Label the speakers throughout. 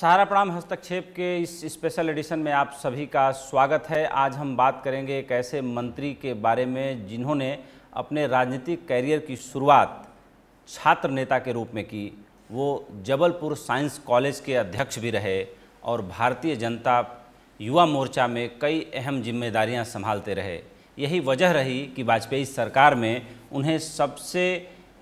Speaker 1: सहारा प्रणाम हस्तक्षेप के इस स्पेशल एडिशन में आप सभी का स्वागत है आज हम बात करेंगे एक ऐसे मंत्री के बारे में जिन्होंने अपने राजनीतिक कैरियर की शुरुआत छात्र नेता के रूप में की वो जबलपुर साइंस कॉलेज के अध्यक्ष भी रहे और भारतीय जनता युवा मोर्चा में कई अहम जिम्मेदारियां संभालते रहे यही वजह रही कि वाजपेयी सरकार में उन्हें सबसे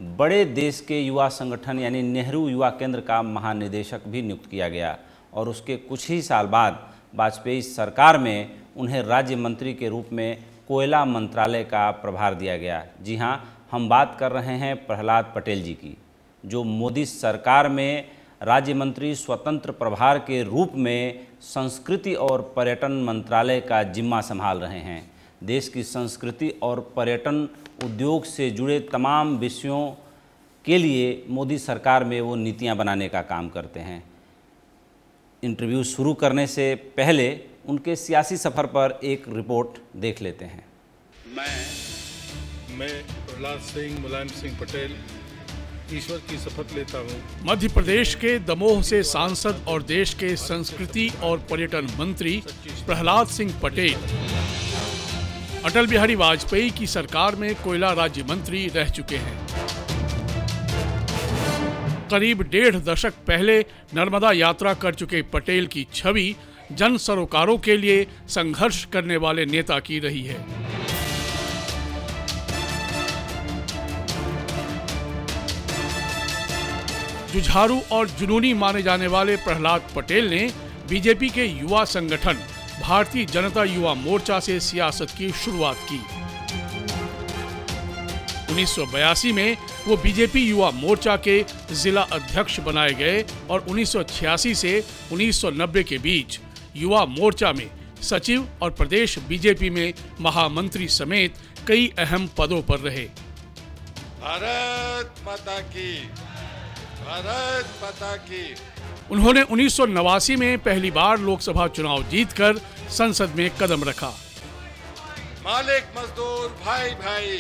Speaker 1: बड़े देश के युवा संगठन यानी नेहरू युवा केंद्र का महानिदेशक भी नियुक्त किया गया और उसके कुछ ही साल बाद वाजपेयी सरकार में उन्हें राज्य मंत्री के रूप में कोयला मंत्रालय का प्रभार दिया गया जी हाँ हम बात कर रहे हैं प्रहलाद पटेल जी की जो मोदी सरकार में राज्य मंत्री स्वतंत्र प्रभार के रूप में संस्कृति और पर्यटन मंत्रालय का जिम्मा संभाल रहे हैं देश की संस्कृति और पर्यटन उद्योग से जुड़े तमाम विषयों के लिए मोदी सरकार में वो नीतियां बनाने का काम करते हैं इंटरव्यू शुरू करने से पहले उनके सियासी सफ़र पर एक रिपोर्ट देख लेते हैं
Speaker 2: मैं मैं प्रहलाद सिंह मुलायम सिंह पटेल ईश्वर की शपथ लेता हूँ
Speaker 3: मध्य प्रदेश के दमोह से सांसद और देश के संस्कृति और पर्यटन मंत्री प्रहलाद सिंह पटेल अटल बिहारी वाजपेयी की सरकार में कोयला राज्य मंत्री रह चुके हैं करीब डेढ़ दशक पहले नर्मदा यात्रा कर चुके पटेल की छवि जन सरोकारों के लिए संघर्ष करने वाले नेता की रही है जुझारू और जुनूनी माने जाने वाले प्रहलाद पटेल ने बीजेपी के युवा संगठन भारतीय जनता युवा मोर्चा से सियासत की शुरुआत की 1982 में वो बीजेपी युवा मोर्चा के जिला अध्यक्ष बनाए गए और 1986 से 1990 के बीच युवा मोर्चा में सचिव और प्रदेश बीजेपी में महामंत्री समेत कई अहम पदों पर रहे
Speaker 2: भारत माता की भारत माता की
Speaker 3: उन्होंने उन्नीस में पहली बार लोकसभा चुनाव जीतकर संसद में कदम रखा
Speaker 2: मालिक मजदूर भाई भाई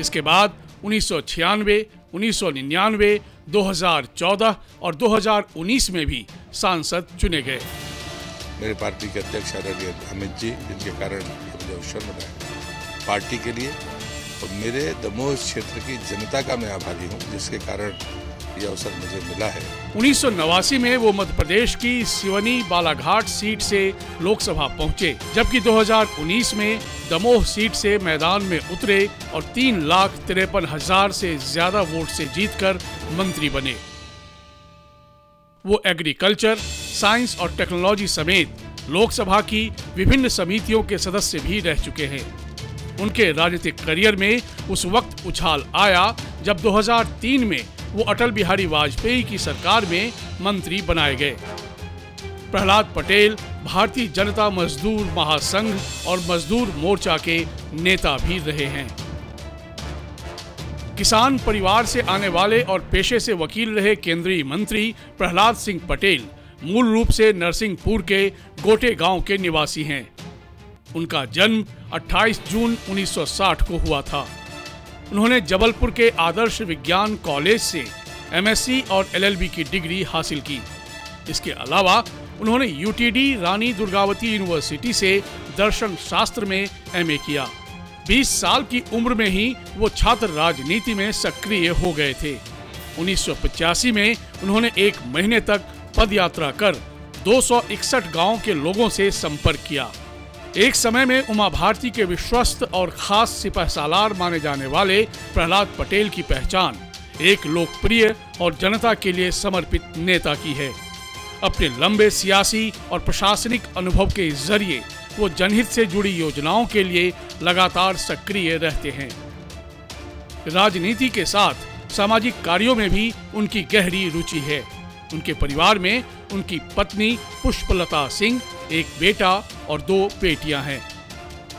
Speaker 3: इसके बाद उन्नीस सौ छियानवे उन्नीस सौ निन्यानवे 2014 और 2019 में भी सांसद चुने गए मेरे
Speaker 2: पार्टी के अध्यक्ष आदरणीय अमित जी जिनके कारण मुझे पार्टी के लिए और मेरे दमोह क्षेत्र की जनता का मैं आभारी हूँ जिसके कारण ये अवसर
Speaker 3: मुझे मिला है उन्नीस में वो मध्य प्रदेश की सिवनी बालाघाट सीट से लोकसभा पहुंचे, जबकि 2019 में दमोह सीट से मैदान में उतरे और तीन लाख तिरपन हजार से ज्यादा वोट से जीतकर मंत्री बने वो एग्रीकल्चर साइंस और टेक्नोलॉजी समेत लोकसभा की विभिन्न समितियों के सदस्य भी रह चुके हैं उनके राजनीतिक करियर में उस वक्त उछाल आया जब 2003 में वो अटल बिहारी वाजपेयी की सरकार में मंत्री बनाए गए प्रहलाद पटेल भारतीय जनता मजदूर महासंघ और मजदूर मोर्चा के नेता भी रहे हैं किसान परिवार से आने वाले और पेशे से वकील रहे केंद्रीय मंत्री प्रहलाद सिंह पटेल मूल रूप से नरसिंहपुर के गोटे गांव के निवासी हैं उनका जन्म 28 जून 1960 को हुआ था उन्होंने जबलपुर के आदर्श विज्ञान कॉलेज से एमएससी और एलएलबी की डिग्री हासिल की इसके अलावा उन्होंने यूटीडी रानी दुर्गावती यूनिवर्सिटी से दर्शन शास्त्र में एमए किया 20 साल की उम्र में ही वो छात्र राजनीति में सक्रिय हो गए थे उन्नीस में उन्होंने एक महीने तक पद यात्रा कर 261 गांव के लोगों से संपर्क किया एक समय में उमा भारती के विश्वस्त और खास सिपह सालार माने जाने वाले प्रहलाद पटेल की पहचान एक लोकप्रिय और जनता के लिए समर्पित नेता की है अपने लंबे सियासी और प्रशासनिक अनुभव के जरिए वो जनहित से जुड़ी योजनाओं के लिए लगातार सक्रिय रहते हैं राजनीति के साथ सामाजिक कार्यों में भी उनकी गहरी रुचि है उनके परिवार में उनकी पत्नी पुष्पलता सिंह एक बेटा और दो बेटियां हैं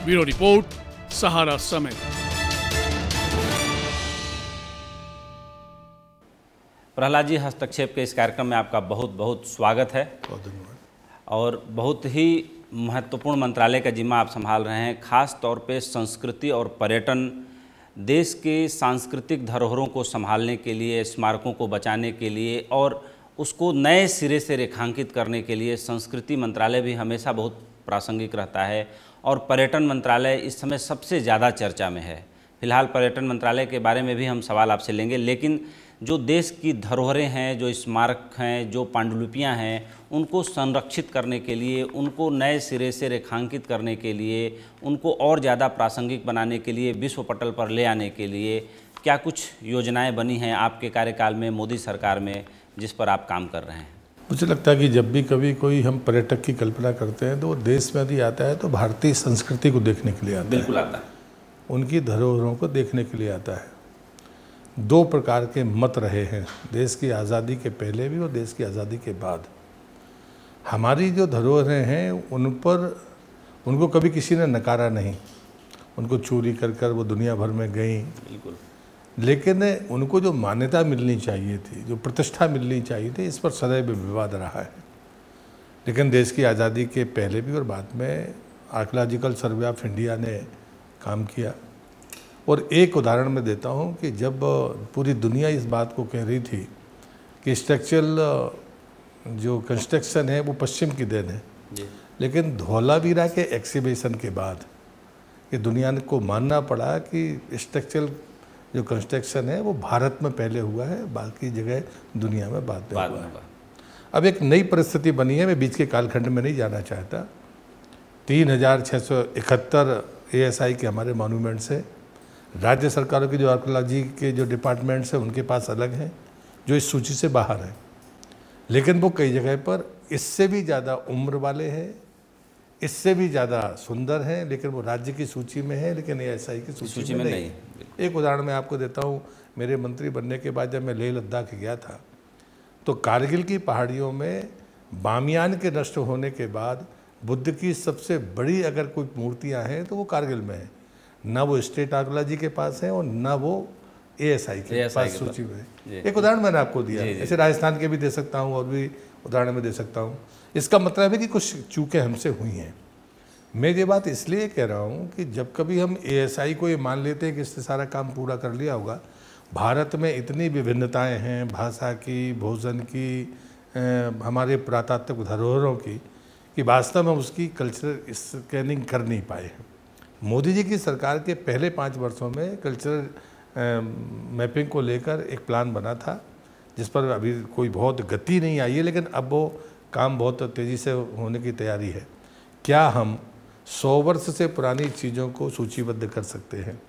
Speaker 3: ब्यूरो रिपोर्ट सहारा समय प्रहलाद
Speaker 1: जी हस्तक्षेप के इस कार्यक्रम में आपका बहुत बहुत स्वागत है बहुत धन्यवाद और बहुत ही महत्वपूर्ण मंत्रालय का जिम्मा आप संभाल रहे हैं खास तौर पे संस्कृति और पर्यटन देश के सांस्कृतिक धरोहरों को संभालने के लिए स्मारकों को बचाने के लिए और उसको नए सिरे से रेखांकित करने के लिए संस्कृति मंत्रालय भी हमेशा बहुत प्रासंगिक रहता है और पर्यटन मंत्रालय इस समय सबसे ज़्यादा चर्चा में है फिलहाल पर्यटन मंत्रालय के बारे में भी हम सवाल आपसे लेंगे लेकिन जो देश की धरोहरें हैं जो स्मारक हैं जो पांडुलिपियाँ हैं उनको संरक्षित करने के लिए उनको नए सिरे से रेखांकित करने के लिए उनको और ज़्यादा प्रासंगिक बनाने के लिए विश्व पटल पर ले आने के लिए क्या कुछ योजनाएं बनी हैं आपके कार्यकाल में मोदी सरकार में जिस पर आप काम कर रहे हैं
Speaker 2: मुझे लगता है कि जब भी कभी कोई हम पर्यटक की कल्पना करते हैं तो वो देश में यदि आता है तो भारतीय संस्कृति को देखने के लिए आता बिल्कुल है। आता है उनकी धरोहरों को देखने के लिए आता है दो प्रकार के मत रहे हैं देश की आज़ादी के पहले भी और देश की आज़ादी के बाद हमारी जो धरोहरें हैं उन पर उनको कभी किसी ने नकारा नहीं उनको चोरी कर कर वो दुनिया भर में गई बिल्कुल लेकिन उनको जो मान्यता मिलनी चाहिए थी जो प्रतिष्ठा मिलनी चाहिए थी इस पर सदैव विवाद रहा है लेकिन देश की आज़ादी के पहले भी और बाद में आर्कोलॉजिकल सर्वे ऑफ इंडिया ने काम किया और एक उदाहरण मैं देता हूँ कि जब पूरी दुनिया इस बात को कह रही थी कि स्ट्रक्चरल जो कंस्ट्रक्शन है वो पश्चिम की देन है लेकिन धोलावीरा के एक्सीबिशन के बाद ये दुनिया को मानना पड़ा कि स्ट्रक्चरल जो कंस्ट्रक्शन है वो भारत में पहले हुआ है बाकी जगह दुनिया में बाद में हुआ है अब एक नई परिस्थिति बनी है मैं बीच के कालखंड में नहीं जाना चाहता तीन हज़ार छः सौ इकहत्तर ए एस आई के हमारे मॉन्यूमेंट्स हैं राज्य सरकारों के जो आर्कोलॉजी के जो डिपार्टमेंट्स हैं उनके पास अलग हैं जो इस सूची से बाहर हैं लेकिन वो कई जगह पर इससे भी ज़्यादा उम्र वाले हैं इससे भी ज़्यादा सुंदर है लेकिन वो राज्य की सूची में है लेकिन ए की सूची, सूची में, में नहीं, एक उदाहरण मैं आपको देता हूँ मेरे मंत्री बनने के बाद जब मैं लेह लद्दाख गया था तो कारगिल की पहाड़ियों में बामियान के नष्ट होने के बाद बुद्ध की सबसे बड़ी अगर कोई मूर्तियाँ हैं तो वो कारगिल में है ना वो स्टेट आर्कोलॉजी के पास है और ना वो ए के पास सूची में एक उदाहरण मैंने आपको दिया ऐसे राजस्थान के भी दे सकता हूँ और भी उदाहरण में दे सकता हूँ इसका मतलब है कि कुछ चूकें हमसे हुई हैं मैं ये बात इसलिए कह रहा हूँ कि जब कभी हम एएसआई को ये मान लेते हैं कि इसने सारा काम पूरा कर लिया होगा भारत में इतनी विभिन्नताएं हैं भाषा की भोजन की हमारे पुरातात्विक धरोहरों की कि वास्तव में उसकी कल्चरल स्कैनिंग कर नहीं पाए हैं मोदी जी की सरकार के पहले पाँच वर्षों में कल्चरल मैपिंग को लेकर एक प्लान बना था जिस पर अभी कोई बहुत गति नहीं आई है लेकिन अब वो काम बहुत तेज़ी से होने की तैयारी है क्या हम सौ वर्ष से पुरानी चीज़ों को सूचीबद्ध कर सकते हैं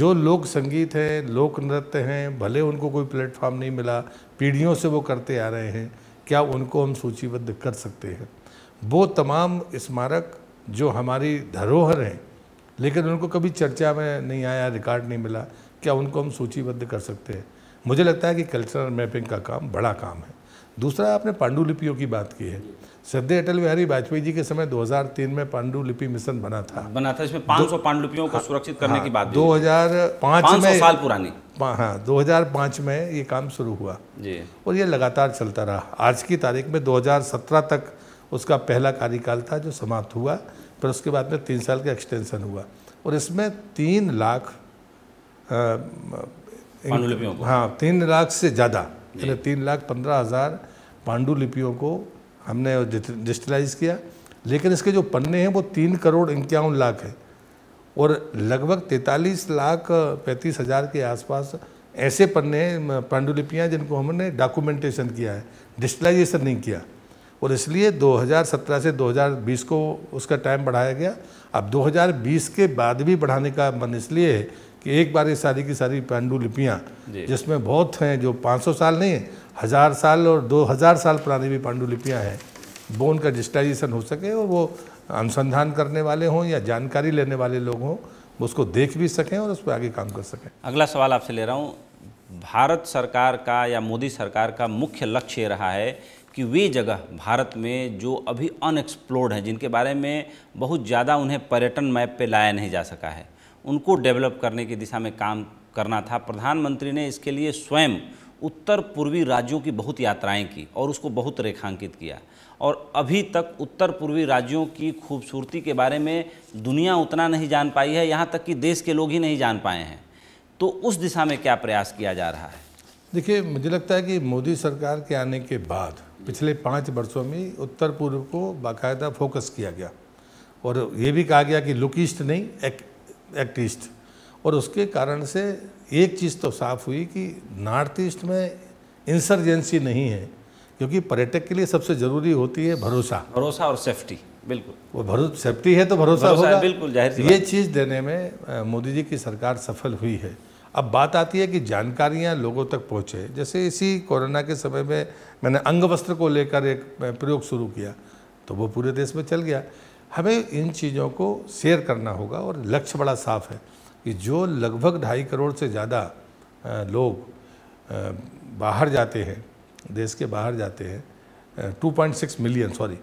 Speaker 2: जो लोक संगीत हैं लोक नृत्य हैं भले उनको कोई प्लेटफॉर्म नहीं मिला पीढ़ियों से वो करते आ रहे हैं क्या उनको हम सूचीबद्ध कर सकते हैं वो तमाम स्मारक जो हमारी धरोहर हैं लेकिन उनको कभी चर्चा में नहीं आया रिकॉर्ड नहीं मिला क्या उनको हम सूचीबद्ध कर सकते हैं मुझे लगता है कि कल्चरल मैपिंग का काम बड़ा काम है दूसरा आपने पांडुलिपियों की बात की है सद्य अटल बिहारी वाजपेयी जी के समय 2003 में पांडुलिपि मिशन बना था बना था इसमें 500
Speaker 1: पांडुलिपियों को हाँ, सुरक्षित करने हाँ, की बात
Speaker 2: पाँच में साल पुरानी हाँ 2005 में ये काम शुरू हुआ जी और ये लगातार चलता रहा आज की तारीख में 2017 तक उसका पहला कार्यकाल था जो समाप्त हुआ पर उसके बाद में तीन साल का एक्सटेंशन हुआ और इसमें तीन लाख पांडुलिपियों को हाँ तीन लाख से ज़्यादा यानी तीन लाख पंद्रह हज़ार पांडुलिपियों को हमने डिजिटलाइज किया लेकिन इसके जो पन्ने हैं वो तीन करोड़ इक्यावन लाख है और लगभग तैंतालीस लाख पैंतीस हज़ार के आसपास ऐसे पन्ने पांडुलिपियाँ जिनको हमने डॉक्यूमेंटेशन किया है डिजिटलाइजेशन नहीं किया और इसलिए 2017 से 2020 को उसका टाइम बढ़ाया गया अब 2020 के बाद भी बढ़ाने का मन इसलिए है कि एक बार ये सारी की सारी पांडुलिपियाँ जिसमें बहुत हैं जो 500 साल नहीं है हज़ार साल और 2000 साल पुरानी भी पांडुलिपियाँ हैं वो उनका डिजिटाइजेशन हो सके और वो अनुसंधान करने वाले हों या जानकारी लेने वाले लोग हों वो उसको देख भी सकें और उस पर आगे काम कर सकें
Speaker 1: अगला सवाल आपसे ले रहा हूँ भारत सरकार का या मोदी सरकार का मुख्य लक्ष्य रहा है कि वे जगह भारत में जो अभी अनएक्सप्लोर्ड हैं जिनके बारे में बहुत ज़्यादा उन्हें पर्यटन मैप पे लाया नहीं जा सका है उनको डेवलप करने की दिशा में काम करना था प्रधानमंत्री ने इसके लिए स्वयं उत्तर पूर्वी राज्यों की बहुत यात्राएं की और उसको बहुत रेखांकित किया और अभी तक उत्तर पूर्वी राज्यों की खूबसूरती के बारे में दुनिया उतना नहीं जान पाई है यहाँ तक कि देश के लोग ही नहीं जान पाए हैं तो उस दिशा में क्या प्रयास किया जा रहा है
Speaker 2: देखिए मुझे लगता है कि मोदी सरकार के आने के बाद पिछले पाँच वर्षों में उत्तर पूर्व को बाकायदा फोकस किया गया और ये भी कहा गया कि लुक ईस्ट नहीं एक्ट ईस्ट और उसके कारण से एक चीज़ तो साफ हुई कि नॉर्थ ईस्ट में इंसर्जेंसी नहीं है क्योंकि पर्यटक के लिए सबसे ज़रूरी होती है भरोसा भरोसा और सेफ्टी बिल्कुल वो भरोसा सेफ्टी है तो भरोसा, भरोसा होगा बिल्कुल जाहिर ये चीज़ देने में मोदी जी की सरकार सफल हुई है अब बात आती है कि जानकारियां लोगों तक पहुंचे जैसे इसी कोरोना के समय में मैंने अंग वस्त्र को लेकर एक प्रयोग शुरू किया तो वो पूरे देश में चल गया हमें इन चीज़ों को शेयर करना होगा और लक्ष्य बड़ा साफ है कि जो लगभग ढाई करोड़ से ज़्यादा लोग बाहर जाते हैं देश के बाहर जाते हैं 2.6 मिलियन सॉरी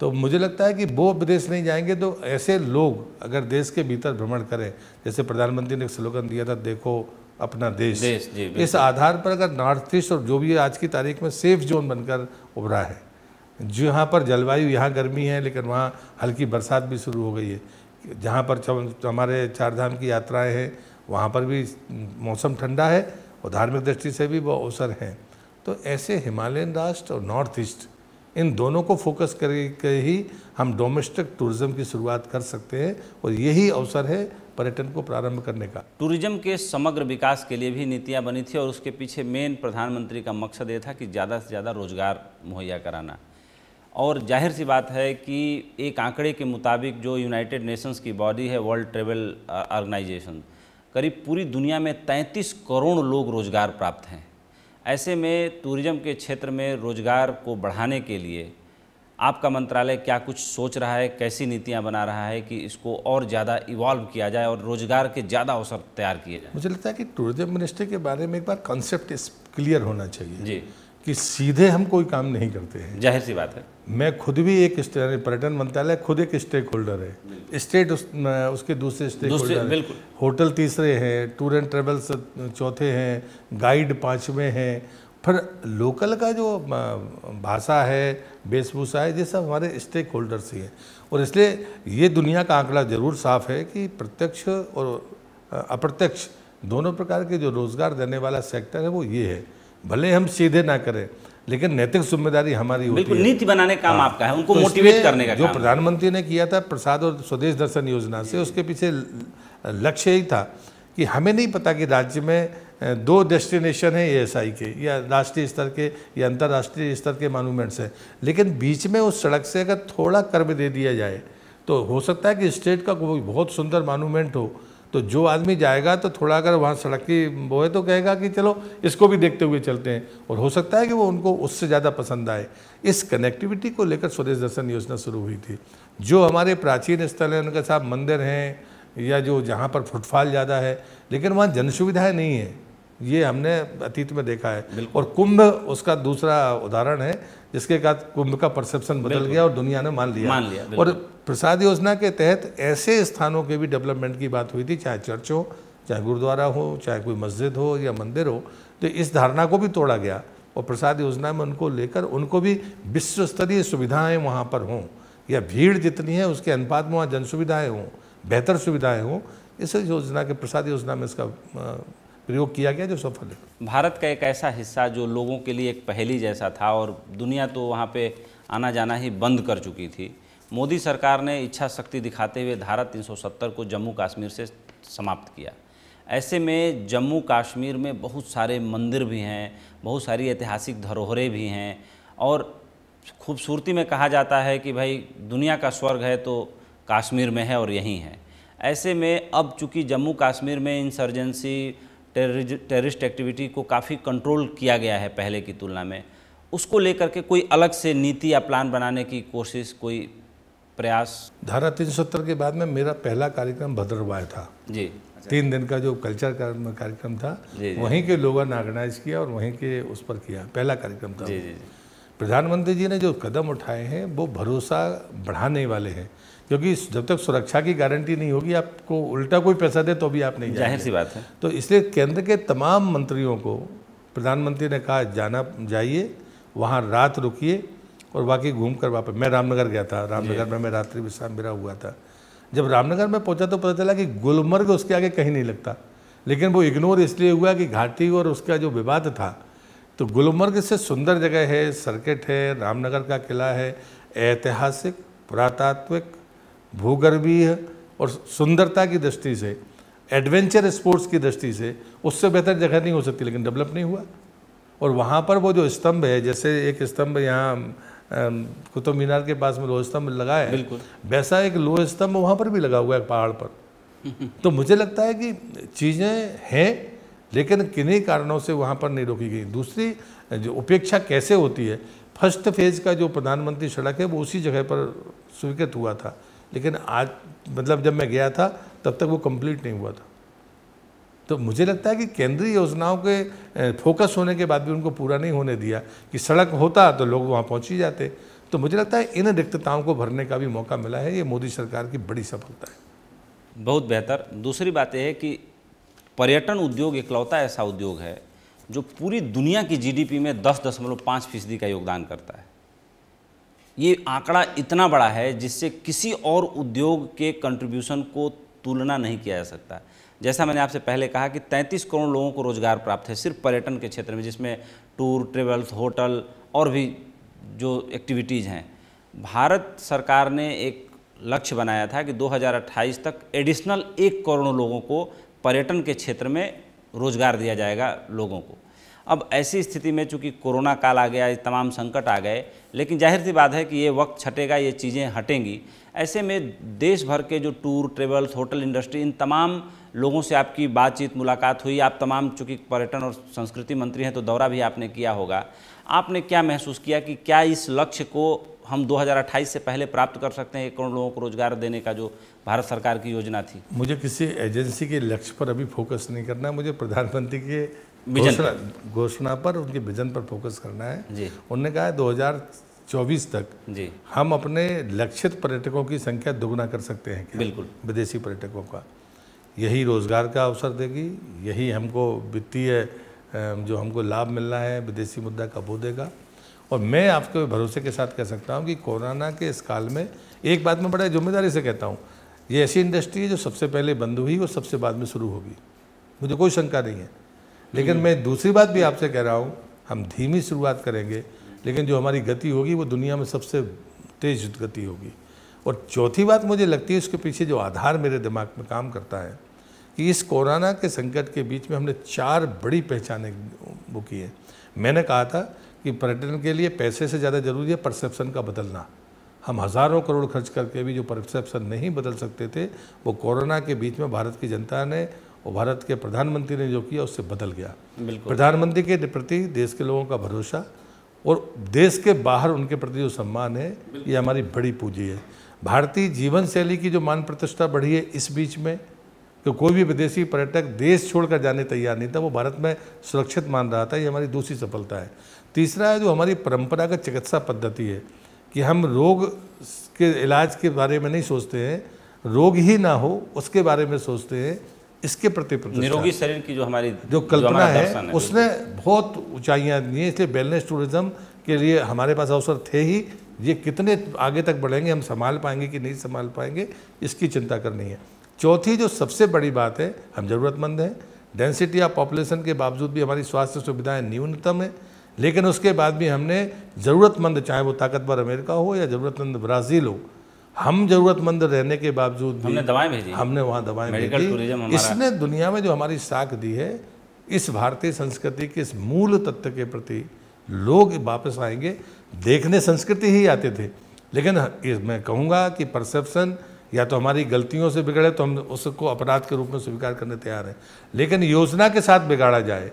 Speaker 2: तो मुझे लगता है कि वो विदेश नहीं जाएंगे तो ऐसे लोग अगर देश के भीतर भ्रमण करें जैसे प्रधानमंत्री ने एक स्लोगन दिया था देखो अपना देश, देश इस आधार पर अगर नॉर्थ ईस्ट और जो भी आज की तारीख में सेफ जोन बनकर उभरा है जहाँ पर जलवायु यहाँ गर्मी है लेकिन वहाँ हल्की बरसात भी शुरू हो गई है जहाँ पर हमारे चारधाम की यात्राएं हैं वहाँ पर भी मौसम ठंडा है और धार्मिक दृष्टि से भी वो अवसर हैं तो ऐसे हिमालयन राष्ट्र और नॉर्थ ईस्ट इन दोनों को फोकस करके ही हम डोमेस्टिक टूरिज्म की शुरुआत कर सकते हैं और यही अवसर है पर्यटन को प्रारंभ करने का टूरिज्म
Speaker 1: के समग्र विकास के लिए भी नीतियाँ बनी थी और उसके पीछे मेन प्रधानमंत्री का मकसद ये था कि ज़्यादा से ज़्यादा रोजगार मुहैया कराना और जाहिर सी बात है कि एक आंकड़े के मुताबिक जो यूनाइटेड नेशंस की बॉडी है वर्ल्ड ट्रेवल ऑर्गेनाइजेशन करीब पूरी दुनिया में 33 करोड़ लोग रोज़गार प्राप्त हैं ऐसे में टूरिज़्म के क्षेत्र में रोज़गार को बढ़ाने के लिए आपका मंत्रालय क्या कुछ सोच रहा है कैसी नीतियां बना रहा है कि इसको और ज़्यादा इवॉल्व किया जाए और रोज़गार के ज़्यादा अवसर तैयार
Speaker 2: किए जाए मुझे लगता है कि टूरिज्म मिनिस्ट्री के बारे में एक बार कॉन्सेप्ट क्लियर होना चाहिए जी कि सीधे हम कोई काम नहीं करते हैं जाहिर सी बात है मैं खुद भी एक पर्यटन मंत्रालय खुद एक स्टेक होल्डर है स्टेट उस, उसके दूसरे स्टेक होल्डर होटल तीसरे हैं टूर एंड ट्रेवल्स चौथे हैं गाइड पाँचवें हैं फिर लोकल का जो भाषा है वेशभूषा है ये सब हमारे स्टेक होल्डर ही हैं और इसलिए ये दुनिया का आंकड़ा ज़रूर साफ है कि प्रत्यक्ष और अप्रत्यक्ष दोनों प्रकार के जो रोज़गार देने वाला सेक्टर है वो ये है भले हम सीधे ना करें लेकिन नैतिक जिम्मेदारी हमारी होती है नीति बनाने का काम हाँ। आपका है तो उनको तो मोटिवेट करने का जो प्रधानमंत्री ने किया था प्रसाद और स्वदेश दर्शन योजना से उसके पीछे लक्ष्य ही था कि हमें नहीं पता कि राज्य में दो डेस्टिनेशन है एएसआई के या राष्ट्रीय स्तर के या अंतर्राष्ट्रीय स्तर के मॉन्यूमेंट्स हैं लेकिन बीच में उस सड़क से अगर थोड़ा कर्म दे दिया जाए तो हो सकता है कि स्टेट का कोई बहुत सुंदर मॉन्यूमेंट हो तो जो आदमी जाएगा तो थोड़ा अगर वहाँ सड़क की वो है तो कहेगा कि चलो इसको भी देखते हुए चलते हैं और हो सकता है कि वो उनको उससे ज़्यादा पसंद आए इस कनेक्टिविटी को लेकर स्वदेश दर्शन योजना शुरू हुई थी जो हमारे प्राचीन स्थल हैं उनके साथ मंदिर हैं या जो जहाँ पर फुटफॉल ज़्यादा है लेकिन वहाँ जन सुविधाएँ नहीं है ये हमने अतीत में देखा है और कुंभ उसका दूसरा उदाहरण है जिसके कारण कुंभ का परसेप्शन बदल गया और दुनिया ने मान लिया मान लिया और प्रसाद योजना के तहत ऐसे स्थानों के भी डेवलपमेंट की बात हुई थी चाहे चर्च हो चाहे गुरुद्वारा हो चाहे कोई मस्जिद हो या मंदिर हो तो इस धारणा को भी तोड़ा गया और प्रसाद योजना में उनको लेकर उनको भी विश्व स्तरीय सुविधाएँ वहाँ पर हों या भीड़ जितनी है उसके अनुपात में वहाँ जन सुविधाएँ हों बेहतर सुविधाएँ हों इस योजना के प्रसाद योजना में इसका प्रयोग किया गया जो सफल
Speaker 1: है भारत का एक ऐसा हिस्सा जो लोगों के लिए एक पहली जैसा था और दुनिया तो वहाँ पे आना जाना ही बंद कर चुकी थी मोदी सरकार ने इच्छा शक्ति दिखाते हुए धारा 370 को जम्मू कश्मीर से समाप्त किया ऐसे में जम्मू कश्मीर में बहुत सारे मंदिर भी हैं बहुत सारी ऐतिहासिक धरोहरें भी हैं और खूबसूरती में कहा जाता है कि भाई दुनिया का स्वर्ग है तो कश्मीर में है और यहीं है ऐसे में अब चूँकि जम्मू कश्मीर में इंसर्जेंसी टेररिस्ट एक्टिविटी को काफ़ी कंट्रोल किया गया है पहले की तुलना में उसको लेकर के कोई अलग से नीति या प्लान बनाने की कोशिश कोई प्रयास
Speaker 2: धारा तीन के बाद में मेरा पहला कार्यक्रम भद्रवाह था जी तीन दिन का जो कल्चर कार्यक्रम था वहीं के लोगों ने ऑर्गेनाइज किया और वहीं के उस पर किया पहला कार्यक्रम था प्रधानमंत्री जी ने जो कदम उठाए हैं वो भरोसा बढ़ाने वाले हैं क्योंकि जब तक सुरक्षा की गारंटी नहीं होगी आपको उल्टा कोई पैसा दे तो भी आप नहीं जाहिर सी बात है तो इसलिए केंद्र के तमाम मंत्रियों को प्रधानमंत्री ने कहा जाना जाइए वहाँ रात रुकिए और बाकी घूम कर वापस मैं रामनगर गया था रामनगर में मैं रात्रि विश्राम मेरा हुआ था जब रामनगर में पहुंचा तो पता चला कि गुलमर्ग उसके आगे कहीं नहीं लगता लेकिन वो इग्नोर इसलिए हुआ कि घाटी और उसका जो विवाद था तो गुलमर्ग से सुंदर जगह है सर्किट है रामनगर का किला है ऐतिहासिक पुरातात्विक भूगर्भीय और सुंदरता की दृष्टि से एडवेंचर स्पोर्ट्स की दृष्टि से उससे बेहतर जगह नहीं हो सकती लेकिन डेवलप नहीं हुआ और वहाँ पर वो जो स्तंभ है जैसे एक स्तंभ यहाँ कुतुब मीनार के पास में लोह स्तंभ लगा है वैसा एक लोह स्तंभ वहाँ पर भी लगा हुआ है पहाड़ पर तो मुझे लगता है कि चीज़ें हैं लेकिन किन्हीं कारणों से वहाँ पर नहीं रोकी गई दूसरी जो उपेक्षा कैसे होती है फर्स्ट फेज का जो प्रधानमंत्री सड़क है वो उसी जगह पर स्वीकृत हुआ था लेकिन आज मतलब जब मैं गया था तब तक वो कंप्लीट नहीं हुआ था तो मुझे लगता है कि केंद्रीय योजनाओं के फोकस होने के बाद भी उनको पूरा नहीं होने दिया कि सड़क होता तो लोग वहाँ पहुँच ही जाते तो मुझे लगता है इन रिक्तताओं को भरने का भी मौका मिला है ये मोदी सरकार की बड़ी सफलता
Speaker 1: है बहुत बेहतर दूसरी बात यह है कि पर्यटन उद्योग इकलौता ऐसा उद्योग है जो पूरी दुनिया की जीडीपी में दस दशमलव पाँच फीसदी का योगदान करता है ये आंकड़ा इतना बड़ा है जिससे किसी और उद्योग के कंट्रीब्यूशन को तुलना नहीं किया जा सकता जैसा मैंने आपसे पहले कहा कि 33 करोड़ लोगों को रोज़गार प्राप्त है सिर्फ पर्यटन के क्षेत्र में जिसमें टूर ट्रेवल्स होटल और भी जो एक्टिविटीज़ हैं भारत सरकार ने एक लक्ष्य बनाया था कि 2028 तक एडिशनल एक करोड़ लोगों को पर्यटन के क्षेत्र में रोज़गार दिया जाएगा लोगों को अब ऐसी स्थिति में चूँकि कोरोना काल आ गया तमाम संकट आ गए लेकिन जाहिर सी बात है कि ये वक्त छटेगा ये चीज़ें हटेंगी ऐसे में देश भर के जो टूर ट्रेवल्स होटल इंडस्ट्री इन तमाम लोगों से आपकी बातचीत मुलाकात हुई आप तमाम चूँकि पर्यटन और संस्कृति मंत्री हैं तो दौरा भी आपने किया होगा आपने क्या महसूस किया कि क्या इस लक्ष्य को हम 2028 से पहले प्राप्त कर सकते हैं एक करोड़ लोगों को रोजगार देने का जो भारत सरकार की योजना थी
Speaker 2: मुझे किसी एजेंसी के लक्ष्य पर अभी फोकस नहीं करना मुझे प्रधानमंत्री के विजन घोषणा पर उनके विजन पर फोकस करना है उन्होंने कहा है 2024 तक जी हम अपने लक्षित पर्यटकों की संख्या दोगुना कर सकते हैं क्या? बिल्कुल विदेशी पर्यटकों का यही रोजगार का अवसर देगी यही हमको वित्तीय जो हमको लाभ मिलना है विदेशी मुद्दा का वो देगा और मैं आपके भरोसे के साथ कह सकता हूँ कि कोरोना के इस काल में एक बात मैं बड़ा जिम्मेदारी से कहता हूँ ये ऐसी इंडस्ट्री है जो सबसे पहले बंद हुई और सबसे बाद में शुरू होगी मुझे कोई शंका नहीं है लेकिन हम्म। मैं दूसरी बात भी आपसे कह रहा हूँ हम धीमी शुरुआत करेंगे लेकिन जो हमारी गति होगी वो दुनिया में सबसे तेज गति होगी और चौथी बात मुझे लगती है उसके पीछे जो आधार मेरे दिमाग में काम करता है कि इस कोरोना के संकट के बीच में हमने चार बड़ी पहचाने वो की है मैंने कहा था कि पर्यटन के लिए पैसे से ज़्यादा जरूरी है परसेप्शन का बदलना हम हज़ारों करोड़ खर्च करके भी जो परसेप्शन नहीं बदल सकते थे वो कोरोना के बीच में भारत की जनता ने वो भारत के प्रधानमंत्री ने जो किया उससे बदल गया प्रधानमंत्री के प्रति देश के लोगों का भरोसा और देश के बाहर उनके प्रति जो सम्मान है ये हमारी बड़ी पूंजी है भारतीय जीवन शैली की जो मान प्रतिष्ठा बढ़ी है इस बीच में कि कोई भी विदेशी पर्यटक देश छोड़कर जाने तैयार नहीं था वो भारत में सुरक्षित मान रहा था ये हमारी दूसरी सफलता है तीसरा है जो हमारी परंपरागत चिकित्सा पद्धति है कि हम रोग के इलाज के बारे में नहीं सोचते हैं रोग ही ना हो उसके बारे में सोचते हैं इसके प्रति निरोगी शरीर की जो हमारी जो कल्पना जो है, है उसने बहुत ऊंचाइयां दी हैं इसलिए वेलनेस टूरिज्म के लिए हमारे पास अवसर थे ही ये कितने आगे तक बढ़ेंगे हम संभाल पाएंगे कि नहीं संभाल पाएंगे इसकी चिंता करनी है चौथी जो सबसे बड़ी बात है हम ज़रूरतमंद हैं डेंसिटी ऑफ पॉपुलेशन के बावजूद भी हमारी स्वास्थ्य सुविधाएं न्यूनतम है लेकिन उसके बाद भी हमने ज़रूरतमंद चाहे वो ताकतवर अमेरिका हो या ज़रूरतमंद ब्राज़ील हो हम जरूरतमंद रहने के बावजूद भी हमने दवाएं भेजी हमने वहाँ दवाएं भेजी इसने दुनिया में जो हमारी साख दी है इस भारतीय संस्कृति के इस मूल तत्व के प्रति लोग वापस आएंगे देखने संस्कृति ही आते थे लेकिन मैं कहूँगा कि परसेप्शन या तो हमारी गलतियों से बिगड़े तो हम उसको अपराध के रूप में स्वीकार करने तैयार हैं लेकिन योजना के साथ बिगाड़ा जाए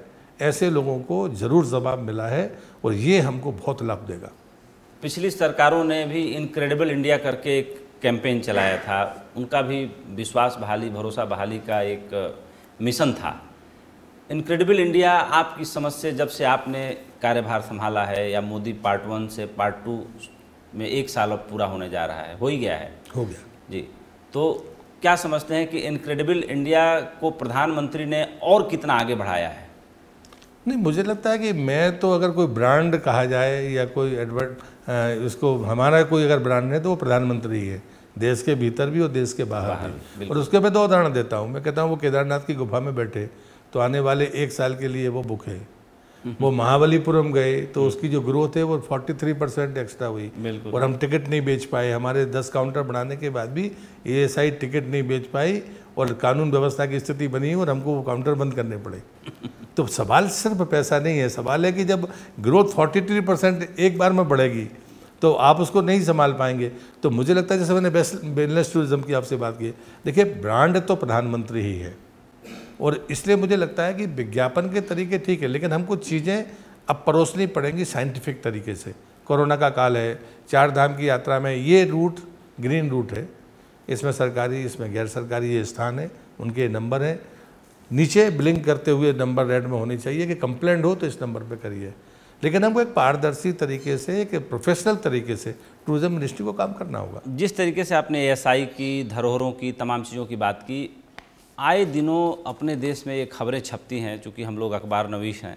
Speaker 2: ऐसे लोगों को ज़रूर जवाब मिला है और ये हमको बहुत लाभ देगा
Speaker 1: पिछली सरकारों ने भी इनक्रेडिबल इंडिया करके एक कैंपेन चलाया था उनका भी विश्वास बहाली भरोसा बहाली का एक मिशन था इनक्रेडिबल इंडिया आपकी समझ से जब से आपने कार्यभार संभाला है या मोदी पार्ट वन से पार्ट टू में एक साल अब पूरा होने जा रहा है हो ही गया है हो गया जी तो क्या समझते हैं कि इनक्रेडिबल इंडिया को प्रधानमंत्री ने और कितना आगे बढ़ाया है
Speaker 2: नहीं मुझे लगता है कि मैं तो अगर कोई ब्रांड कहा जाए या कोई एडवर्ट उसको हमारा कोई अगर ब्रांड है तो वो प्रधानमंत्री है देश के भीतर भी और देश के बाहर, भी और उसके मैं दो उदाहरण देता हूँ मैं कहता हूँ वो केदारनाथ की गुफा में बैठे तो आने वाले एक साल के लिए वो बुक है हम्म। वो महाबलीपुरम गए तो उसकी जो ग्रोथ है वो 43 परसेंट एक्स्ट्रा हुई और हम टिकट नहीं बेच पाए हमारे 10 काउंटर बनाने के बाद भी ए टिकट नहीं बेच पाई और कानून व्यवस्था की स्थिति बनी और हमको वो काउंटर बंद करने पड़े तो सवाल सिर्फ पैसा नहीं है सवाल है कि जब ग्रोथ 43 परसेंट एक बार में बढ़ेगी तो आप उसको नहीं संभाल पाएंगे तो मुझे लगता है जैसे मैंने बेस्ट बिजनेस टूरिज़्म की आपसे बात की देखिए ब्रांड तो प्रधानमंत्री ही है और इसलिए मुझे लगता है कि विज्ञापन के तरीके ठीक है लेकिन हमको चीज़ें अब परोसनी पड़ेंगी साइंटिफिक तरीके से कोरोना का काल है चार धाम की यात्रा में ये रूट ग्रीन रूट है इसमें सरकारी इसमें गैर सरकारी ये स्थान है उनके नंबर हैं नीचे ब्लिंक करते हुए नंबर रेड में होनी चाहिए कि कंप्लेंट हो तो इस नंबर पे करिए लेकिन हमको एक पारदर्शी तरीके से एक प्रोफेशनल तरीके से टूरिज्म मिनिस्ट्री को काम करना होगा जिस तरीके से आपने
Speaker 1: एएसआई की धरोहरों की तमाम चीज़ों की बात की आए दिनों अपने देश में ये खबरें छपती हैं चूँकि हम लोग अखबार नवीश हैं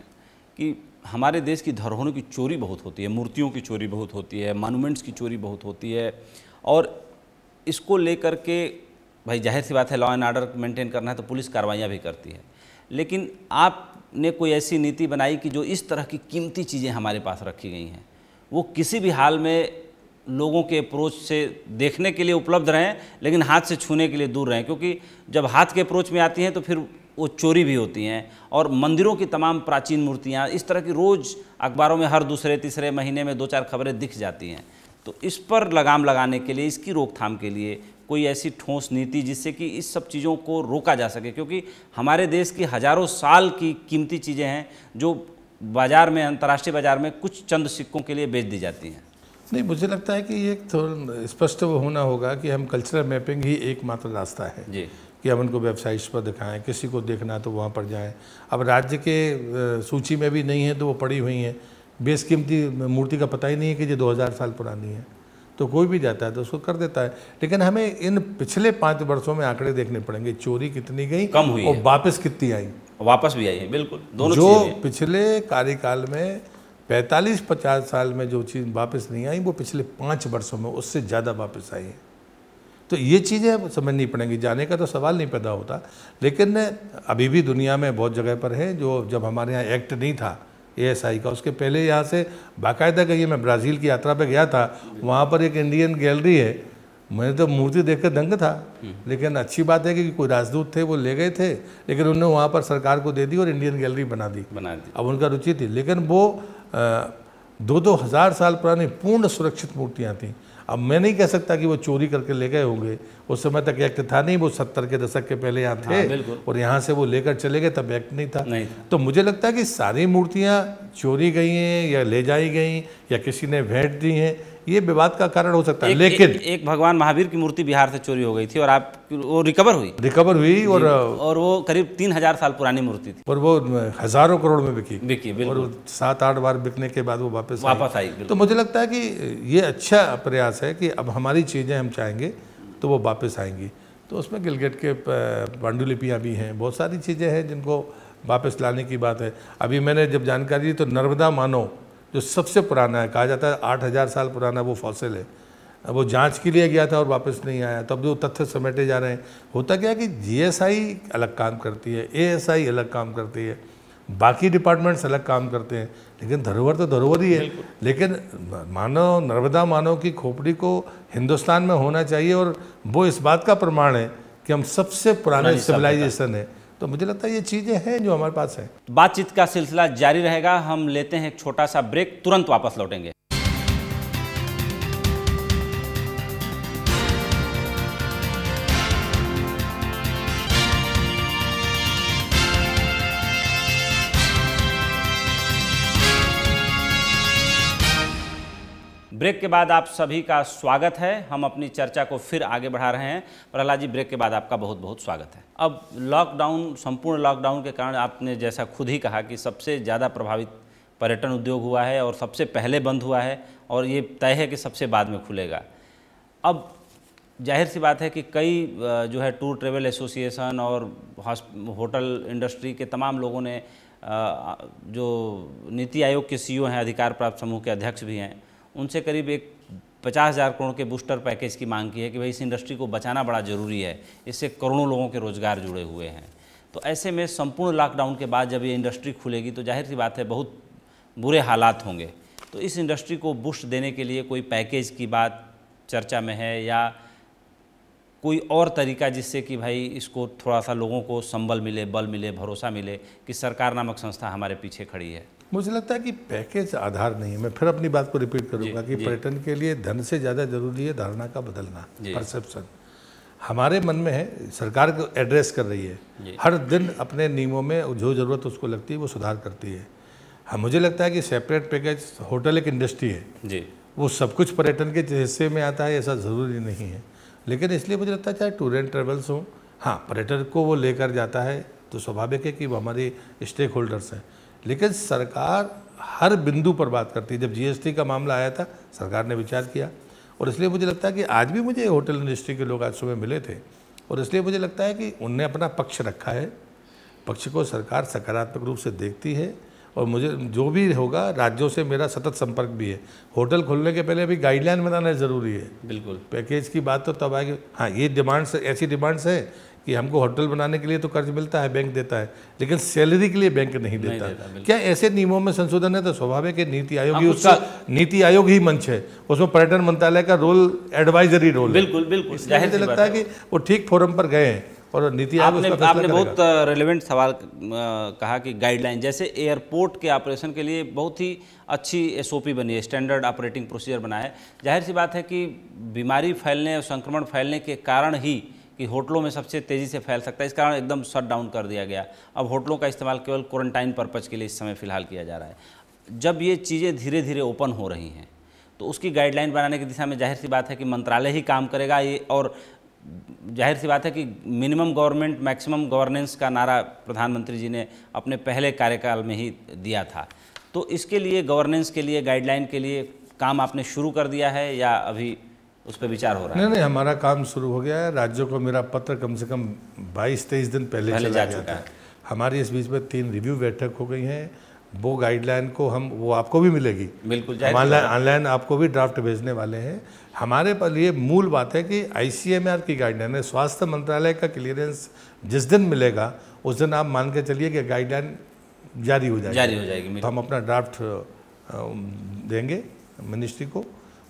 Speaker 1: कि हमारे देश की धरोहरों की चोरी बहुत होती है मूर्तियों की चोरी बहुत होती है मानूमेंट्स की चोरी बहुत होती है और इसको लेकर के भाई जाहिर सी बात है लॉ एंड ऑर्डर मेंटेन करना है तो पुलिस कार्रवाइयाँ भी करती है लेकिन आपने कोई ऐसी नीति बनाई कि जो इस तरह की कीमती चीज़ें हमारे पास रखी गई हैं वो किसी भी हाल में लोगों के अप्रोच से देखने के लिए उपलब्ध रहें लेकिन हाथ से छूने के लिए दूर रहें क्योंकि जब हाथ के अप्रोच में आती हैं तो फिर वो चोरी भी होती हैं और मंदिरों की तमाम प्राचीन मूर्तियाँ इस तरह की रोज़ अखबारों में हर दूसरे तीसरे महीने में दो चार खबरें दिख जाती हैं तो इस पर लगाम लगाने के लिए इसकी रोकथाम के लिए कोई ऐसी ठोस नीति जिससे कि इस सब चीज़ों को रोका जा सके क्योंकि हमारे देश की हज़ारों साल की कीमती चीज़ें हैं जो बाज़ार में अंतर्राष्ट्रीय बाज़ार में कुछ चंद सिक्कों के लिए बेच दी जाती हैं
Speaker 2: नहीं मुझे लगता है कि ये थोड़ा स्पष्ट होना होगा कि हम कल्चरल मैपिंग ही एकमात्र रास्ता है जी कि हम उनको वेबसाइट्स पर दिखाएं किसी को देखना है तो वहाँ पर जाएं अब राज्य के सूची में भी नहीं है तो वो पड़ी हुई हैं बेसकीमती मूर्ति का पता ही नहीं है कि ये 2000 साल पुरानी है तो कोई भी जाता है तो उसको कर देता है लेकिन हमें इन पिछले पाँच वर्षों में आंकड़े देखने पड़ेंगे चोरी कितनी गई कम हुई और वापस कितनी आई वापस भी आई है बिल्कुल दोनों जो पिछले कार्यकाल में 45-50 साल में जो चीज़ वापस नहीं आई वो पिछले पाँच वर्षों में उससे ज़्यादा वापस आई है तो ये चीज़ें समझनी पड़ेंगी जाने का तो सवाल नहीं पैदा होता लेकिन अभी भी दुनिया में बहुत जगह पर है जो जब हमारे यहाँ एक्ट नहीं था एएसआई का उसके पहले यहाँ से बाकायदा कहिए मैं ब्राज़ील की यात्रा पे गया था वहाँ पर एक इंडियन गैलरी है मैंने तो मूर्ति देख कर दंग था लेकिन अच्छी बात है कि कोई राजदूत थे वो ले गए थे लेकिन उन्होंने वहाँ पर सरकार को दे दी और इंडियन गैलरी बना दी बना दी अब उनका रुचि थी लेकिन वो दो दो हज़ार साल पुरानी पूर्ण सुरक्षित मूर्तियाँ थीं अब मैं नहीं कह सकता कि वो चोरी करके ले गए होंगे उस समय तक एक्ट था नहीं वो सत्तर के दशक के पहले यहाँ थे हाँ, और यहाँ से वो लेकर चले गए तब एक्ट नहीं था नहीं। तो मुझे लगता है कि सारी मूर्तियाँ चोरी गई हैं या ले जाई गई या किसी ने भेंट दी हैं ये विवाद का कारण हो सकता है लेकिन एक, एक भगवान महावीर की मूर्ति बिहार
Speaker 1: से चोरी हो गई थी और आप वो रिकवर हुई रिकवर हुई और uh, और वो करीब तीन हजार साल पुरानी
Speaker 2: मूर्ति थी और वो uh, हजारों करोड़ में बिकी बिकी और सात आठ बार बिकने के बाद वो वापस वापस आई तो मुझे लगता है कि ये अच्छा प्रयास है कि अब हमारी चीज़ें हम चाहेंगे तो वो वापस आएंगी तो उसमें गिलगेट के uh, पांडुलिपियाँ भी हैं बहुत सारी चीज़ें हैं जिनको वापस लाने की बात है अभी मैंने जब जानकारी दी तो नर्मदा मानो जो सबसे पुराना है कहा जाता है आठ हज़ार साल पुराना वो फॉसिल है अब वो जांच के लिए गया था और वापस नहीं आया तब जो तथ्य समेटे जा रहे हैं होता क्या कि जीएसआई अलग काम करती है एएसआई अलग काम करती है बाकी डिपार्टमेंट्स अलग काम करते हैं लेकिन धरोहर तो धरोहर ही है लेकिन मानव नर्मदा मानव की खोपड़ी को हिंदुस्तान में होना चाहिए और वो इस बात का प्रमाण है कि हम सबसे पुराने सिविलाइजेशन है तो मुझे लगता है ये चीज़ें हैं जो हमारे पास है
Speaker 1: बातचीत का सिलसिला जारी रहेगा हम लेते हैं एक छोटा सा ब्रेक तुरंत वापस लौटेंगे ब्रेक के बाद आप सभी का स्वागत है हम अपनी चर्चा को फिर आगे बढ़ा रहे हैं प्रहलाद जी ब्रेक के बाद आपका बहुत बहुत स्वागत है अब लॉकडाउन संपूर्ण लॉकडाउन के कारण आपने जैसा खुद ही कहा कि सबसे ज़्यादा प्रभावित पर्यटन उद्योग हुआ है और सबसे पहले बंद हुआ है और ये तय है कि सबसे बाद में खुलेगा अब जाहिर सी बात है कि कई जो है टूर ट्रेवल एसोसिएशन और होटल इंडस्ट्री के तमाम लोगों ने जो नीति आयोग के सीईओ हैं अधिकार प्राप्त समूह के अध्यक्ष भी हैं उनसे करीब एक पचास हज़ार करोड़ के बूस्टर पैकेज की मांग की है कि भाई इस इंडस्ट्री को बचाना बड़ा ज़रूरी है इससे करोड़ों लोगों के रोज़गार जुड़े हुए हैं तो ऐसे में संपूर्ण लॉकडाउन के बाद जब ये इंडस्ट्री खुलेगी तो जाहिर सी बात है बहुत बुरे हालात होंगे तो इस इंडस्ट्री को बूस्ट देने के लिए कोई पैकेज की बात चर्चा में है या कोई और तरीका जिससे कि भाई इसको थोड़ा सा लोगों को संबल मिले बल मिले भरोसा मिले कि सरकार नामक संस्था हमारे पीछे खड़ी है मुझे लगता है कि पैकेज आधार
Speaker 2: नहीं है मैं फिर अपनी बात को रिपीट करूंगा कि पर्यटन के लिए धन से ज़्यादा जरूरी है धारणा का बदलना परसेप्शन हमारे मन में है सरकार को एड्रेस कर रही है हर दिन अपने नियमों में जो ज़रूरत उसको लगती है वो सुधार करती है हाँ मुझे लगता है कि सेपरेट पैकेज होटल एक इंडस्ट्री है जी वो सब कुछ पर्यटन के हिस्से में आता है ऐसा ज़रूरी नहीं है लेकिन इसलिए मुझे लगता है चाहे टूर एंड ट्रेवल्स हों हाँ पर्यटक को वो लेकर जाता है तो स्वाभाविक है कि वो हमारे स्टेक होल्डर्स हैं लेकिन सरकार हर बिंदु पर बात करती है जब जीएसटी का मामला आया था सरकार ने विचार किया और इसलिए मुझे लगता है कि आज भी मुझे होटल इंडस्ट्री के लोग आज सुबह मिले थे और इसलिए मुझे लगता है कि उनने अपना पक्ष रखा है पक्ष को सरकार सकारात्मक रूप से देखती है और मुझे जो भी होगा राज्यों से मेरा सतत संपर्क भी है होटल खोलने के पहले अभी गाइडलाइन बनाना ज़रूरी है बिल्कुल पैकेज की बात तो तब आएगी हाँ ये डिमांड्स ऐसी डिमांड्स हैं कि हमको होटल बनाने के लिए तो कर्ज मिलता है बैंक देता है लेकिन सैलरी के लिए बैंक नहीं देता, नहीं देता क्या ऐसे नियमों में संशोधन है तो स्वाभाविक है नीति आयोग ही हाँ, उसका नीति आयोग ही मंच है उसमें पर्यटन मंत्रालय का रोल एडवाइजरी रोल बिल्कुल
Speaker 1: बिल्कुल लगता है
Speaker 2: कि वो ठीक फोरम पर गए हैं और नीति आयोग आपने, आपने बहुत
Speaker 1: रेलिवेंट सवाल कहा कि गाइडलाइन जैसे एयरपोर्ट के ऑपरेशन के लिए बहुत ही अच्छी एसओपी बनी है स्टैंडर्ड ऑपरेटिंग प्रोसीजर बना है जाहिर सी बात है कि बीमारी फैलने और संक्रमण फैलने के कारण ही कि होटलों में सबसे तेज़ी से फैल सकता है इस कारण एकदम शट डाउन कर दिया गया अब होटलों का इस्तेमाल केवल क्वारंटाइन पर्पज़ के लिए इस समय फ़िलहाल किया जा रहा है जब ये चीज़ें धीरे धीरे ओपन हो रही हैं तो उसकी गाइडलाइन बनाने की दिशा में जाहिर सी बात है कि मंत्रालय ही काम करेगा ये और जाहिर सी बात है कि मिनिमम गवर्नमेंट मैक्सिमम गवर्नेंस का नारा प्रधानमंत्री जी ने अपने पहले कार्यकाल में ही दिया था तो इसके लिए गवर्नेंस के लिए गाइडलाइन के लिए काम आपने शुरू कर दिया है या अभी उस पर विचार हो रहा है नहीं नहीं हमारा
Speaker 2: काम शुरू हो गया है राज्यों को मेरा पत्र कम से कम 22 तेईस दिन पहले, पहले चला गया था हमारी इस बीच में तीन रिव्यू बैठक हो गई हैं वो गाइडलाइन को हम वो आपको भी मिलेगी बिल्कुल ऑनलाइन आपको भी ड्राफ्ट भेजने वाले हैं हमारे ये मूल बात है कि आई की गाइडलाइन है स्वास्थ्य मंत्रालय का क्लियरेंस जिस दिन मिलेगा उस दिन आप मान के चलिए कि गाइडलाइन जारी हो जाएगी जारी हो जाएगी तो हम अपना ड्राफ्ट देंगे मिनिस्ट्री को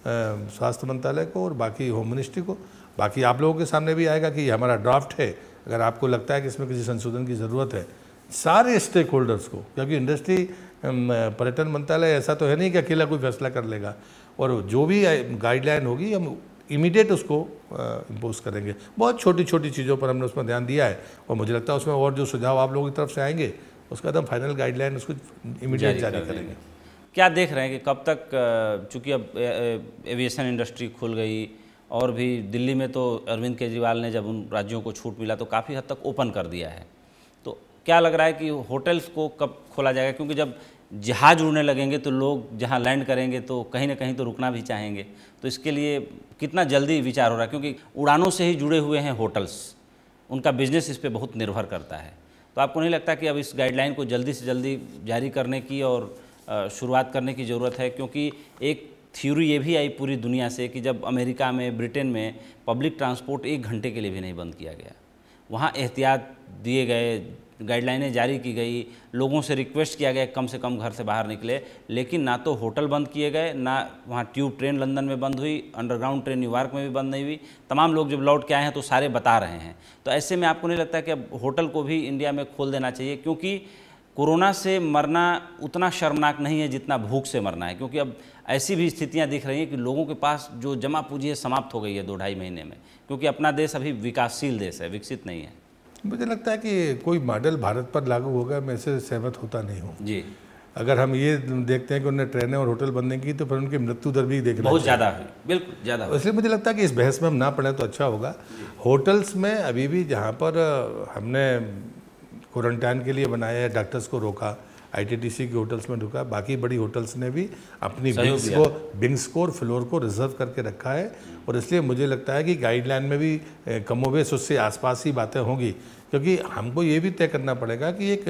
Speaker 2: स्वास्थ्य मंत्रालय को और बाकी होम मिनिस्ट्री को बाकी आप लोगों के सामने भी आएगा कि ये हमारा ड्राफ्ट है अगर आपको लगता है कि इसमें किसी संशोधन की ज़रूरत है सारे स्टेक होल्डर्स को क्योंकि इंडस्ट्री पर्यटन मंत्रालय ऐसा तो है नहीं कि अकेला कोई फैसला कर लेगा और जो भी गाइडलाइन होगी हम इमीडिएट उसको इम्पोज करेंगे बहुत छोटी छोटी चीज़ों पर हमने उसमें ध्यान दिया है और मुझे लगता है उसमें और जो सुझाव आप लोगों की तरफ से आएंगे उसका एकदम फाइनल गाइडलाइन उसको इमीडिएट जारी, जारी करेंगे
Speaker 1: क्या देख रहे हैं कि कब तक चूंकि अब एविएशन इंडस्ट्री खुल गई और भी दिल्ली में तो अरविंद केजरीवाल ने जब उन राज्यों को छूट मिला तो काफ़ी हद तक ओपन कर दिया है तो क्या लग रहा है कि होटल्स को कब खोला जाएगा क्योंकि जब जहाज उड़ने लगेंगे तो लोग जहाँ लैंड करेंगे तो कहीं ना कहीं तो रुकना भी चाहेंगे तो इसके लिए कितना जल्दी विचार हो रहा है क्योंकि उड़ानों से ही जुड़े हुए हैं होटल्स उनका बिजनेस इस पर बहुत निर्भर करता है तो आपको नहीं लगता कि अब इस गाइडलाइन को जल्दी से जल्दी जारी करने की और शुरुआत करने की ज़रूरत है क्योंकि एक थ्योरी ये भी आई पूरी दुनिया से कि जब अमेरिका में ब्रिटेन में पब्लिक ट्रांसपोर्ट एक घंटे के लिए भी नहीं बंद किया गया वहाँ एहतियात दिए गए गाइडलाइनें जारी की गई लोगों से रिक्वेस्ट किया गया कम से कम घर से बाहर निकले लेकिन ना तो होटल बंद किए गए ना वहाँ ट्यूब ट्रेन लंदन में बंद हुई अंडरग्राउंड ट्रेन न्यूयॉर्क में भी बंद नहीं हुई तमाम लोग जब लौट के आए हैं तो सारे बता रहे हैं तो ऐसे में आपको नहीं लगता कि अब होटल को भी इंडिया में खोल देना चाहिए क्योंकि कोरोना से मरना उतना शर्मनाक नहीं है जितना भूख से मरना है क्योंकि अब ऐसी भी स्थितियां दिख रही हैं कि लोगों के पास जो जमा पूंजी है समाप्त हो गई है दो ढाई महीने में क्योंकि अपना देश अभी विकासशील देश है विकसित नहीं है
Speaker 2: मुझे लगता है कि कोई मॉडल भारत पर लागू होगा मैं इससे सहमत होता नहीं हूँ जी अगर हम ये देखते हैं कि उन्हें ट्रेनें और होटल बंद नहीं की तो फिर उनकी मृत्यु दर भी देखना बहुत ज़्यादा है
Speaker 1: बिल्कुल ज़्यादा इसलिए
Speaker 2: मुझे लगता है कि इस बहस में हम ना पढ़ें तो अच्छा होगा होटल्स में अभी भी जहाँ पर हमने क्वारंटाइन के लिए बनाया है डॉक्टर्स को रोका आईटीटीसी के होटल्स में रुका बाकी बड़ी होटल्स ने भी अपनी बिंग्स को बिंग्स को और फ्लोर को रिजर्व करके रखा है और इसलिए मुझे लगता है कि गाइडलाइन में भी कमोवेश उससे आसपास ही बातें होंगी क्योंकि हमको ये भी तय करना पड़ेगा कि एक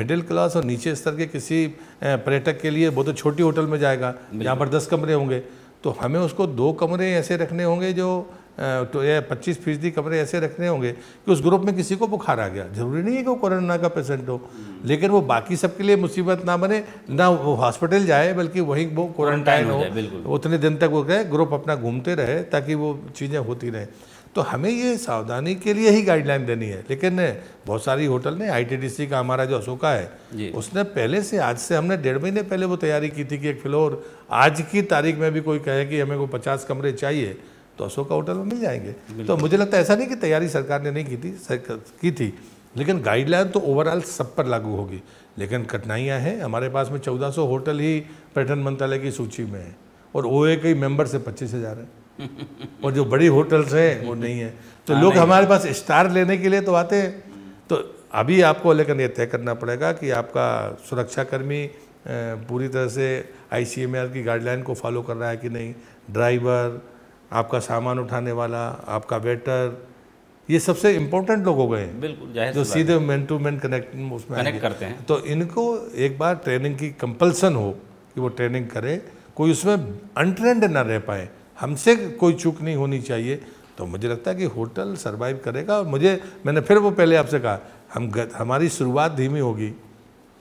Speaker 2: मिडिल क्लास और नीचे स्तर के किसी पर्यटक के लिए वो तो छोटी होटल में जाएगा जहाँ पर दस कमरे होंगे तो हमें उसको दो कमरे ऐसे रखने होंगे जो तो यह पच्चीस फीसदी कमरे ऐसे रखने होंगे कि उस ग्रुप में किसी को बुखार आ गया जरूरी नहीं है कि वो कोरोना का पेशेंट हो लेकिन वो बाकी सबके लिए मुसीबत ना बने ना वो हॉस्पिटल जाए बल्कि वहीं वो क्वारंटाइन हो उतने दिन तक वो गए ग्रुप अपना घूमते रहे ताकि वो चीज़ें होती रहें तो हमें ये सावधानी के लिए ही गाइडलाइन देनी है लेकिन बहुत सारी होटल ने आई का हमारा जो अशोका है उसने पहले से आज से हमने डेढ़ महीने पहले वो तैयारी की थी कि एक फ्लोर आज की तारीख में भी कोई कहे कि हमें को पचास कमरे चाहिए तो अशोका होटल में मिल जाएंगे तो मुझे लगता है ऐसा नहीं कि तैयारी सरकार ने नहीं की थी की थी लेकिन गाइडलाइन तो ओवरऑल सब पर लागू होगी लेकिन कठिनाइयाँ हैं हमारे पास में सौ होटल ही पर्यटन मंत्रालय की सूची में है और ओ के मेम्बर से पच्चीस हज़ार है और जो बड़ी होटल्स हैं वो नहीं है तो हाँ, लोग हमारे पास स्टार लेने के लिए तो आते हैं तो अभी आपको लेकिन ये तय करना पड़ेगा कि आपका सुरक्षाकर्मी पूरी तरह से आई की गाइडलाइन को फॉलो कर रहा है कि नहीं ड्राइवर आपका सामान उठाने वाला आपका वेटर ये सबसे इम्पोर्टेंट लोग हो गए हैं बिल्कुल जो सीधे मैन टू मैन कनेक्ट उसमें कनेक्ट करते हैं तो इनको एक बार ट्रेनिंग की कंपल्सन हो कि वो ट्रेनिंग करे कोई उसमें अनट्रेंड ना रह पाए हमसे कोई चूक नहीं होनी चाहिए तो मुझे लगता है कि होटल सर्वाइव करेगा और मुझे मैंने फिर वो पहले आपसे कहा हम हमारी शुरुआत धीमी होगी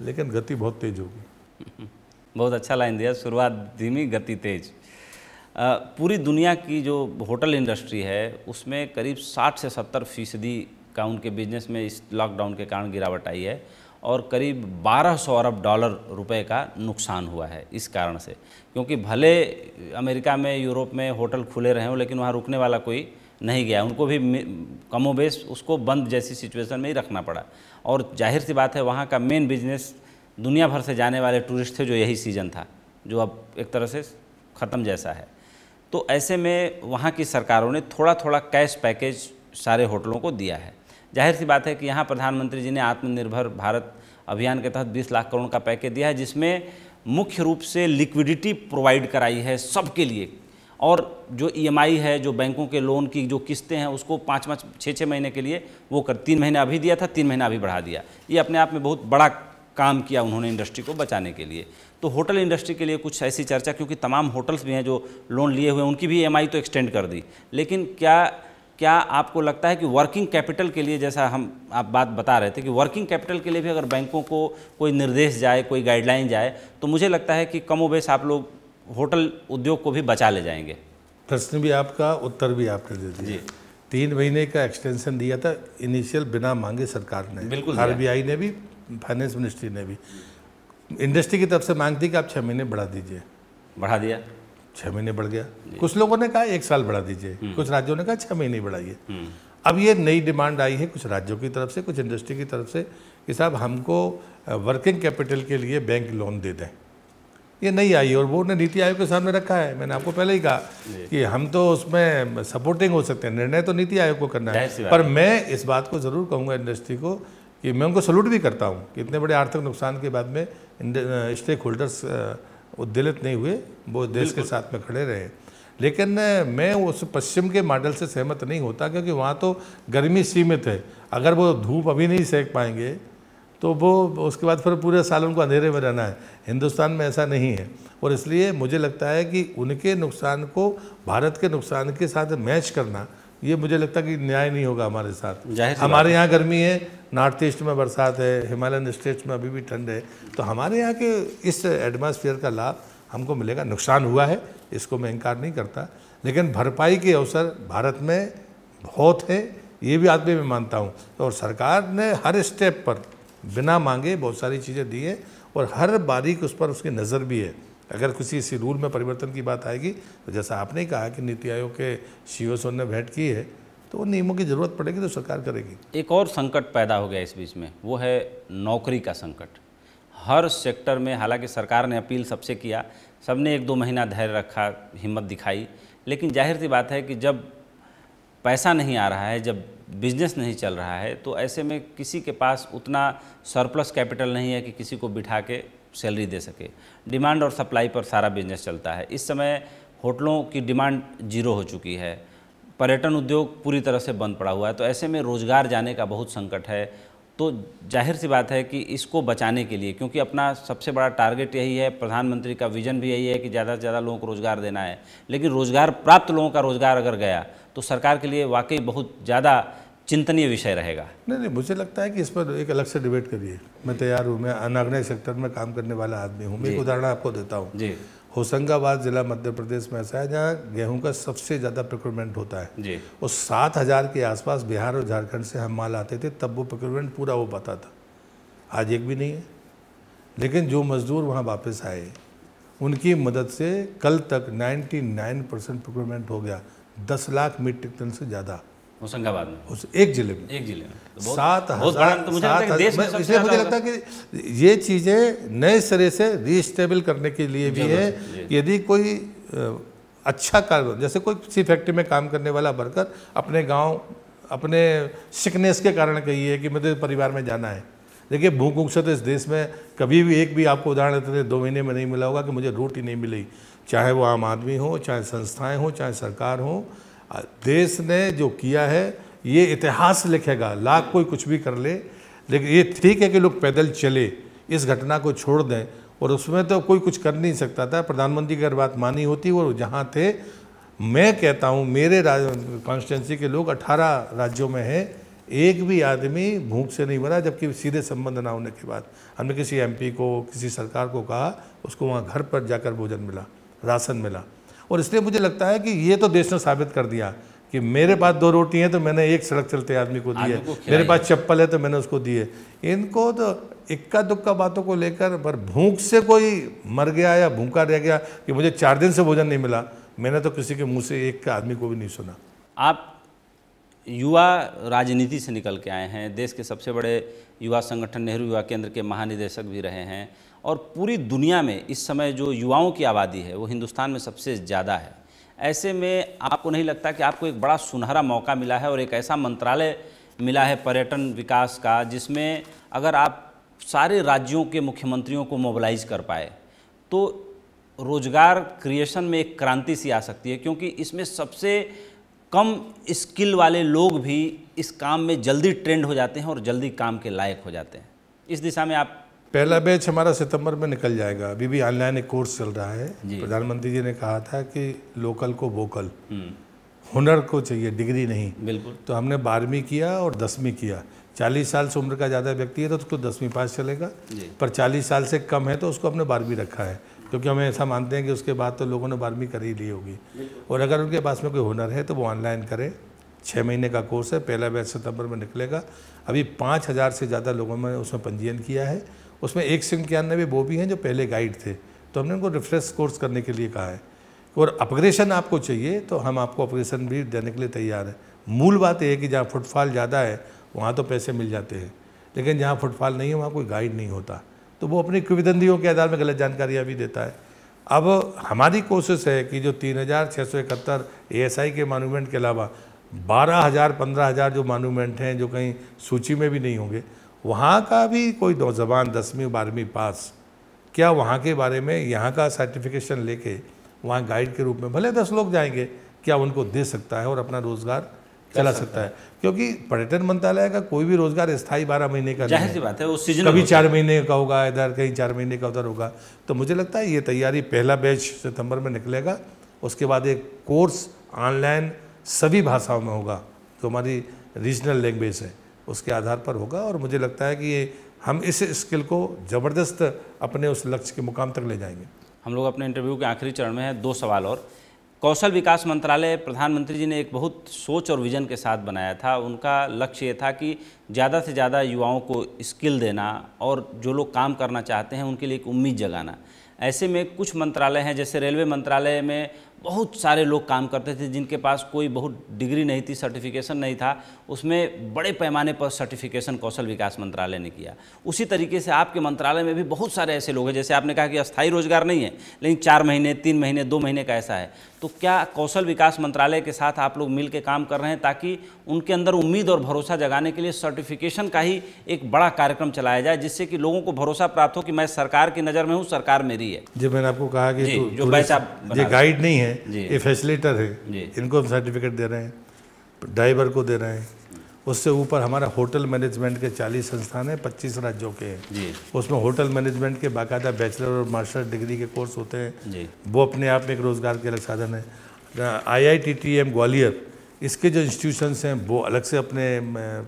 Speaker 2: लेकिन गति बहुत तेज़ होगी बहुत अच्छा लाइन दिया शुरुआत धीमी गति
Speaker 1: तेज़ पूरी दुनिया की जो होटल इंडस्ट्री है उसमें करीब 60 से 70 फीसदी का उनके बिजनेस में इस लॉकडाउन के कारण गिरावट आई है और करीब 1200 अरब डॉलर रुपए का नुकसान हुआ है इस कारण से क्योंकि भले अमेरिका में यूरोप में होटल खुले रहे हों लेकिन वहाँ रुकने वाला कोई नहीं गया उनको भी कमोबेश उसको बंद जैसी सिचुएशन में ही रखना पड़ा और जाहिर सी बात है वहाँ का मेन बिजनेस दुनिया भर से जाने वाले टूरिस्ट थे जो यही सीज़न था जो अब एक तरह से ख़त्म जैसा है तो ऐसे में वहाँ की सरकारों ने थोड़ा थोड़ा कैश पैकेज सारे होटलों को दिया है जाहिर सी बात है कि यहाँ प्रधानमंत्री जी ने आत्मनिर्भर भारत अभियान के तहत 20 लाख करोड़ का पैकेज दिया है जिसमें मुख्य रूप से लिक्विडिटी प्रोवाइड कराई है सबके लिए और जो ईएमआई e है जो बैंकों के लोन की जो किस्तें हैं उसको पाँच पाँच छः छः महीने के लिए वो कर तीन महीने अभी दिया था तीन महीना अभी बढ़ा दिया ये अपने आप में बहुत बड़ा काम किया उन्होंने इंडस्ट्री को बचाने के लिए तो होटल इंडस्ट्री के लिए कुछ ऐसी चर्चा क्योंकि तमाम होटल्स भी हैं जो लोन लिए हुए हैं उनकी भी ई e तो एक्सटेंड कर दी लेकिन क्या क्या आपको लगता है कि वर्किंग कैपिटल के लिए जैसा हम आप बात बता रहे थे कि वर्किंग कैपिटल के लिए भी अगर बैंकों को कोई निर्देश जाए कोई गाइडलाइन जाए तो मुझे लगता है कि कम वेश आप लोग होटल उद्योग को भी बचा ले जाएंगे
Speaker 2: प्रश्न भी आपका उत्तर भी आपने दे दिया जी तीन महीने का एक्सटेंशन दिया था इनिशियल बिना मांगे सरकार ने बिल्कुल आर ने भी फाइनेंस मिनिस्ट्री ने भी इंडस्ट्री की तरफ से मांग थी कि आप छः महीने बढ़ा दीजिए बढ़ा दिया छः महीने बढ़ गया कुछ लोगों ने कहा एक साल बढ़ा दीजिए हम्म। कुछ राज्यों ने कहा छः महीने बढ़ाइए हम्म। अब ये नई डिमांड आई है कुछ राज्यों की तरफ से कुछ इंडस्ट्री की तरफ से कि साहब हमको वर्किंग कैपिटल के लिए बैंक लोन दे दें ये नई आई और वो ने नीति आयोग के सामने रखा है मैंने आपको पहले ही कहा कि हम तो उसमें सपोर्टिंग हो सकते हैं निर्णय तो नीति आयोग को करना है पर मैं इस बात को ज़रूर कहूँगा इंडस्ट्री को कि मैं उनको सल्यूट भी करता हूँ कि इतने बड़े आर्थिक नुकसान के बाद में स्टेक होल्डर्स उद्दलित नहीं हुए वो देश के साथ में खड़े रहे लेकिन मैं उस पश्चिम के मॉडल से सहमत नहीं होता क्योंकि वहाँ तो गर्मी सीमित है अगर वो धूप अभी नहीं सेक पाएंगे तो वो उसके बाद फिर पूरे साल उनको अंधेरे में रहना है हिंदुस्तान में ऐसा नहीं है और इसलिए मुझे लगता है कि उनके नुकसान को भारत के नुकसान के साथ मैच करना ये मुझे लगता है कि न्याय नहीं होगा हमारे साथ हमारे यहाँ गर्मी है नॉर्थ ईस्ट में बरसात है हिमालयन स्टेट्स में अभी भी ठंड है तो हमारे यहाँ के इस एटमोसफियर का लाभ हमको मिलेगा नुकसान हुआ है इसको मैं इनकार नहीं करता लेकिन भरपाई के अवसर भारत में बहुत है ये भी आदमी मैं मानता हूँ और सरकार ने हर स्टेप पर बिना मांगे बहुत सारी चीज़ें दी है और हर बारीक उस पर उसकी नज़र भी है अगर किसी इसी रूल में परिवर्तन की बात आएगी तो जैसा आपने कहा कि नीति आयोग के सी सोन ने भेंट की है तो उन नियमों की ज़रूरत पड़ेगी तो सरकार करेगी
Speaker 1: एक और संकट पैदा हो गया इस बीच में वो है नौकरी का संकट हर सेक्टर में हालांकि सरकार ने अपील सबसे किया सबने एक दो महीना धैर्य रखा हिम्मत दिखाई लेकिन जाहिर सी बात है कि जब पैसा नहीं आ रहा है जब बिजनेस नहीं चल रहा है तो ऐसे में किसी के पास उतना सरप्लस कैपिटल नहीं है कि किसी को बिठा के सैलरी दे सके डिमांड और सप्लाई पर सारा बिजनेस चलता है इस समय होटलों की डिमांड जीरो हो चुकी है पर्यटन उद्योग पूरी तरह से बंद पड़ा हुआ है तो ऐसे में रोज़गार जाने का बहुत संकट है तो जाहिर सी बात है कि इसको बचाने के लिए क्योंकि अपना सबसे बड़ा टारगेट यही है प्रधानमंत्री का विजन भी यही है कि ज़्यादा से ज़्यादा लोगों को रोज़गार देना है लेकिन रोज़गार प्राप्त लोगों का रोज़गार अगर गया तो सरकार के लिए वाकई बहुत ज़्यादा चिंतनीय विषय रहेगा
Speaker 2: नहीं नहीं मुझे लगता है कि इस पर एक अलग से डिबेट करिए मैं तैयार हूँ मैं अनाग्रह सेक्टर में काम करने वाला आदमी हूँ मैं एक उदाहरण आपको देता हूँ जी होशंगाबाद ज़िला मध्य प्रदेश में ऐसा है जहाँ गेहूं का सबसे ज़्यादा प्रोक्योरमेंट होता है जी और सात हज़ार के आसपास बिहार और झारखंड से हम माल आते थे तब वो प्रोक्योरमेंट पूरा हो पाता था आज एक भी नहीं है लेकिन जो मज़दूर वहाँ वापस आए उनकी मदद से कल तक 99 परसेंट प्रोक्योरमेंट हो गया 10 लाख मीट्रिक टन से ज़्यादा
Speaker 1: होशंगाबाद में उस एक जिले में एक जिले में तो सात हजार तो मुझे है देश में इसलिए मुझे लगता है
Speaker 2: कि ये चीज़ें नए सिरे से रीस्टेबल करने के लिए भी है यदि कोई अच्छा कार्य जैसे कोई किसी फैक्ट्री में काम करने वाला वर्कर अपने गांव अपने सिकनेस के कारण कही है कि मुझे परिवार में जाना है देखिए भूख उख से तो इस देश में कभी भी एक भी आपको उदाहरण देते थे दो महीने में नहीं मिला होगा कि मुझे रोटी नहीं मिली चाहे वो आम आदमी हो चाहे संस्थाएं हों चाहे सरकार हो देश ने जो किया है ये इतिहास लिखेगा लाख कोई कुछ भी कर ले लेकिन ये ठीक है कि लोग पैदल चले इस घटना को छोड़ दें और उसमें तो कोई कुछ कर नहीं सकता था प्रधानमंत्री की अगर बात मानी होती वो जहाँ थे मैं कहता हूँ मेरे कॉन्स्टिटेंसी के लोग 18 राज्यों में हैं एक भी आदमी भूख से नहीं मरा जबकि सीधे संबंध ना होने के बाद हमने किसी एमपी को किसी सरकार को कहा उसको वहाँ घर पर जाकर भोजन मिला राशन मिला और इसलिए मुझे लगता है कि ये तो देश ने साबित कर दिया कि मेरे पास दो रोटी हैं तो मैंने एक सड़क चलते आदमी को दी है मेरे पास चप्पल है तो मैंने उसको दी है इनको तो इक्का दुक्का बातों को लेकर पर भूख से कोई मर गया या भूखा रह गया कि मुझे चार दिन से भोजन नहीं मिला मैंने तो किसी के मुंह से एक आदमी को भी नहीं सुना आप युवा
Speaker 1: राजनीति से निकल के आए हैं देश के सबसे बड़े युवा संगठन नेहरू युवा केंद्र के महानिदेशक भी रहे हैं और पूरी दुनिया में इस समय जो युवाओं की आबादी है वो हिंदुस्तान में सबसे ज़्यादा है ऐसे में आपको नहीं लगता कि आपको एक बड़ा सुनहरा मौका मिला है और एक ऐसा मंत्रालय मिला है पर्यटन विकास का जिसमें अगर आप सारे राज्यों के मुख्यमंत्रियों को मोबिलाइज कर पाए तो रोजगार क्रिएशन में एक क्रांति सी आ सकती है क्योंकि इसमें सबसे कम स्किल वाले लोग भी इस काम में जल्दी ट्रेंड हो जाते हैं और जल्दी काम के लायक हो जाते हैं इस दिशा में आप
Speaker 2: पहला बैच हमारा सितंबर में निकल जाएगा अभी भी ऑनलाइन एक कोर्स चल रहा है प्रधानमंत्री जी ने कहा था कि लोकल को वोकल हम्म। हुनर को चाहिए डिग्री नहीं बिल्कुल तो हमने बारहवीं किया और दसवीं किया चालीस साल से उम्र का ज़्यादा व्यक्ति है तो उसको दसवीं पास चलेगा पर चालीस साल से कम है तो उसको हमने बारहवीं रखा है क्योंकि हम ऐसा मानते हैं कि उसके बाद तो लोगों ने बारहवीं कर ही ली होगी और अगर उनके पास में कोई हुनर है तो वो ऑनलाइन करें छः महीने का कोर्स है पहला बैच सितंबर में निकलेगा अभी पाँच हज़ार से ज़्यादा लोगों ने उसमें पंजीयन किया है उसमें एक सौ भी वो भी हैं जो पहले गाइड थे तो हमने उनको रिफ्रेश कोर्स करने के लिए कहा है और अपग्रेशन आपको चाहिए तो हम आपको अपग्रेशन भी देने के लिए तैयार हैं मूल बात यह है कि जहाँ फुटफॉल ज़्यादा है वहाँ तो पैसे मिल जाते हैं लेकिन जहाँ फुटफॉल नहीं है वहाँ कोई गाइड नहीं होता तो वो अपनी कुविदंदियों के आधार में गलत जानकारियाँ भी देता है अब हमारी कोशिश है कि जो तीन हज़ार छः सौ इकहत्तर ए के मानूमेंट के अलावा बारह हज़ार पंद्रह हज़ार जो मानूमेंट हैं जो कहीं सूची में भी नहीं होंगे वहाँ का भी कोई दो जबान दसवीं बारहवीं पास क्या वहाँ के बारे में यहाँ का सर्टिफिकेशन लेके वहाँ गाइड के रूप में भले दस लोग जाएंगे क्या उनको दे सकता है और अपना रोज़गार चला सकता है क्योंकि पर्यटन मंत्रालय का कोई भी रोजगार स्थायी बारह महीने का नहीं है बात है वो सीजन कभी चार महीने का होगा इधर कहीं चार महीने का उधर होगा तो मुझे लगता है ये तैयारी पहला बैच सितंबर में निकलेगा उसके बाद एक कोर्स ऑनलाइन सभी भाषाओं में होगा जो हमारी रीजनल लैंग्वेज है उसके आधार पर होगा और मुझे लगता है कि ये हम इस स्किल को ज़बरदस्त अपने उस लक्ष्य के मुकाम तक ले जाएंगे
Speaker 1: हम लोग अपने इंटरव्यू के आखिरी चरण में हैं दो सवाल और कौशल विकास मंत्रालय प्रधानमंत्री जी ने एक बहुत सोच और विजन के साथ बनाया था उनका लक्ष्य ये था कि ज़्यादा से ज़्यादा युवाओं को स्किल देना और जो लोग काम करना चाहते हैं उनके लिए एक उम्मीद जगाना ऐसे में कुछ मंत्रालय हैं जैसे रेलवे मंत्रालय में बहुत सारे लोग काम करते थे जिनके पास कोई बहुत डिग्री नहीं थी सर्टिफिकेशन नहीं था उसमें बड़े पैमाने पर सर्टिफिकेशन कौशल विकास मंत्रालय ने किया उसी तरीके से आपके मंत्रालय में भी बहुत सारे ऐसे लोग हैं जैसे आपने कहा कि अस्थायी रोजगार नहीं है लेकिन चार महीने तीन महीने दो महीने का ऐसा है तो क्या कौशल विकास मंत्रालय के साथ आप लोग मिल के काम कर रहे हैं ताकि उनके अंदर उम्मीद और भरोसा जगाने के लिए सर्टिफिकेशन का ही एक बड़ा कार्यक्रम चलाया जाए जिससे कि लोगों को भरोसा प्राप्त हो कि मैं सरकार की नजर में हूँ सरकार मेरी है
Speaker 2: जी मैंने आपको कहा कि तो जो बैच आप गाइड नहीं है हैं ये फैसिलेटर है इनको हम सर्टिफिकेट दे रहे हैं ड्राइवर को दे रहे हैं उससे ऊपर हमारा होटल मैनेजमेंट के 40 संस्थान हैं पच्चीस राज्यों के हैं उसमें होटल मैनेजमेंट के बाकायदा बैचलर और मास्टर डिग्री के कोर्स होते हैं वो अपने आप में एक रोज़गार के अलग साधन है आई ग्वालियर इसके जो इंस्टीट्यूशंस हैं वो अलग से अपने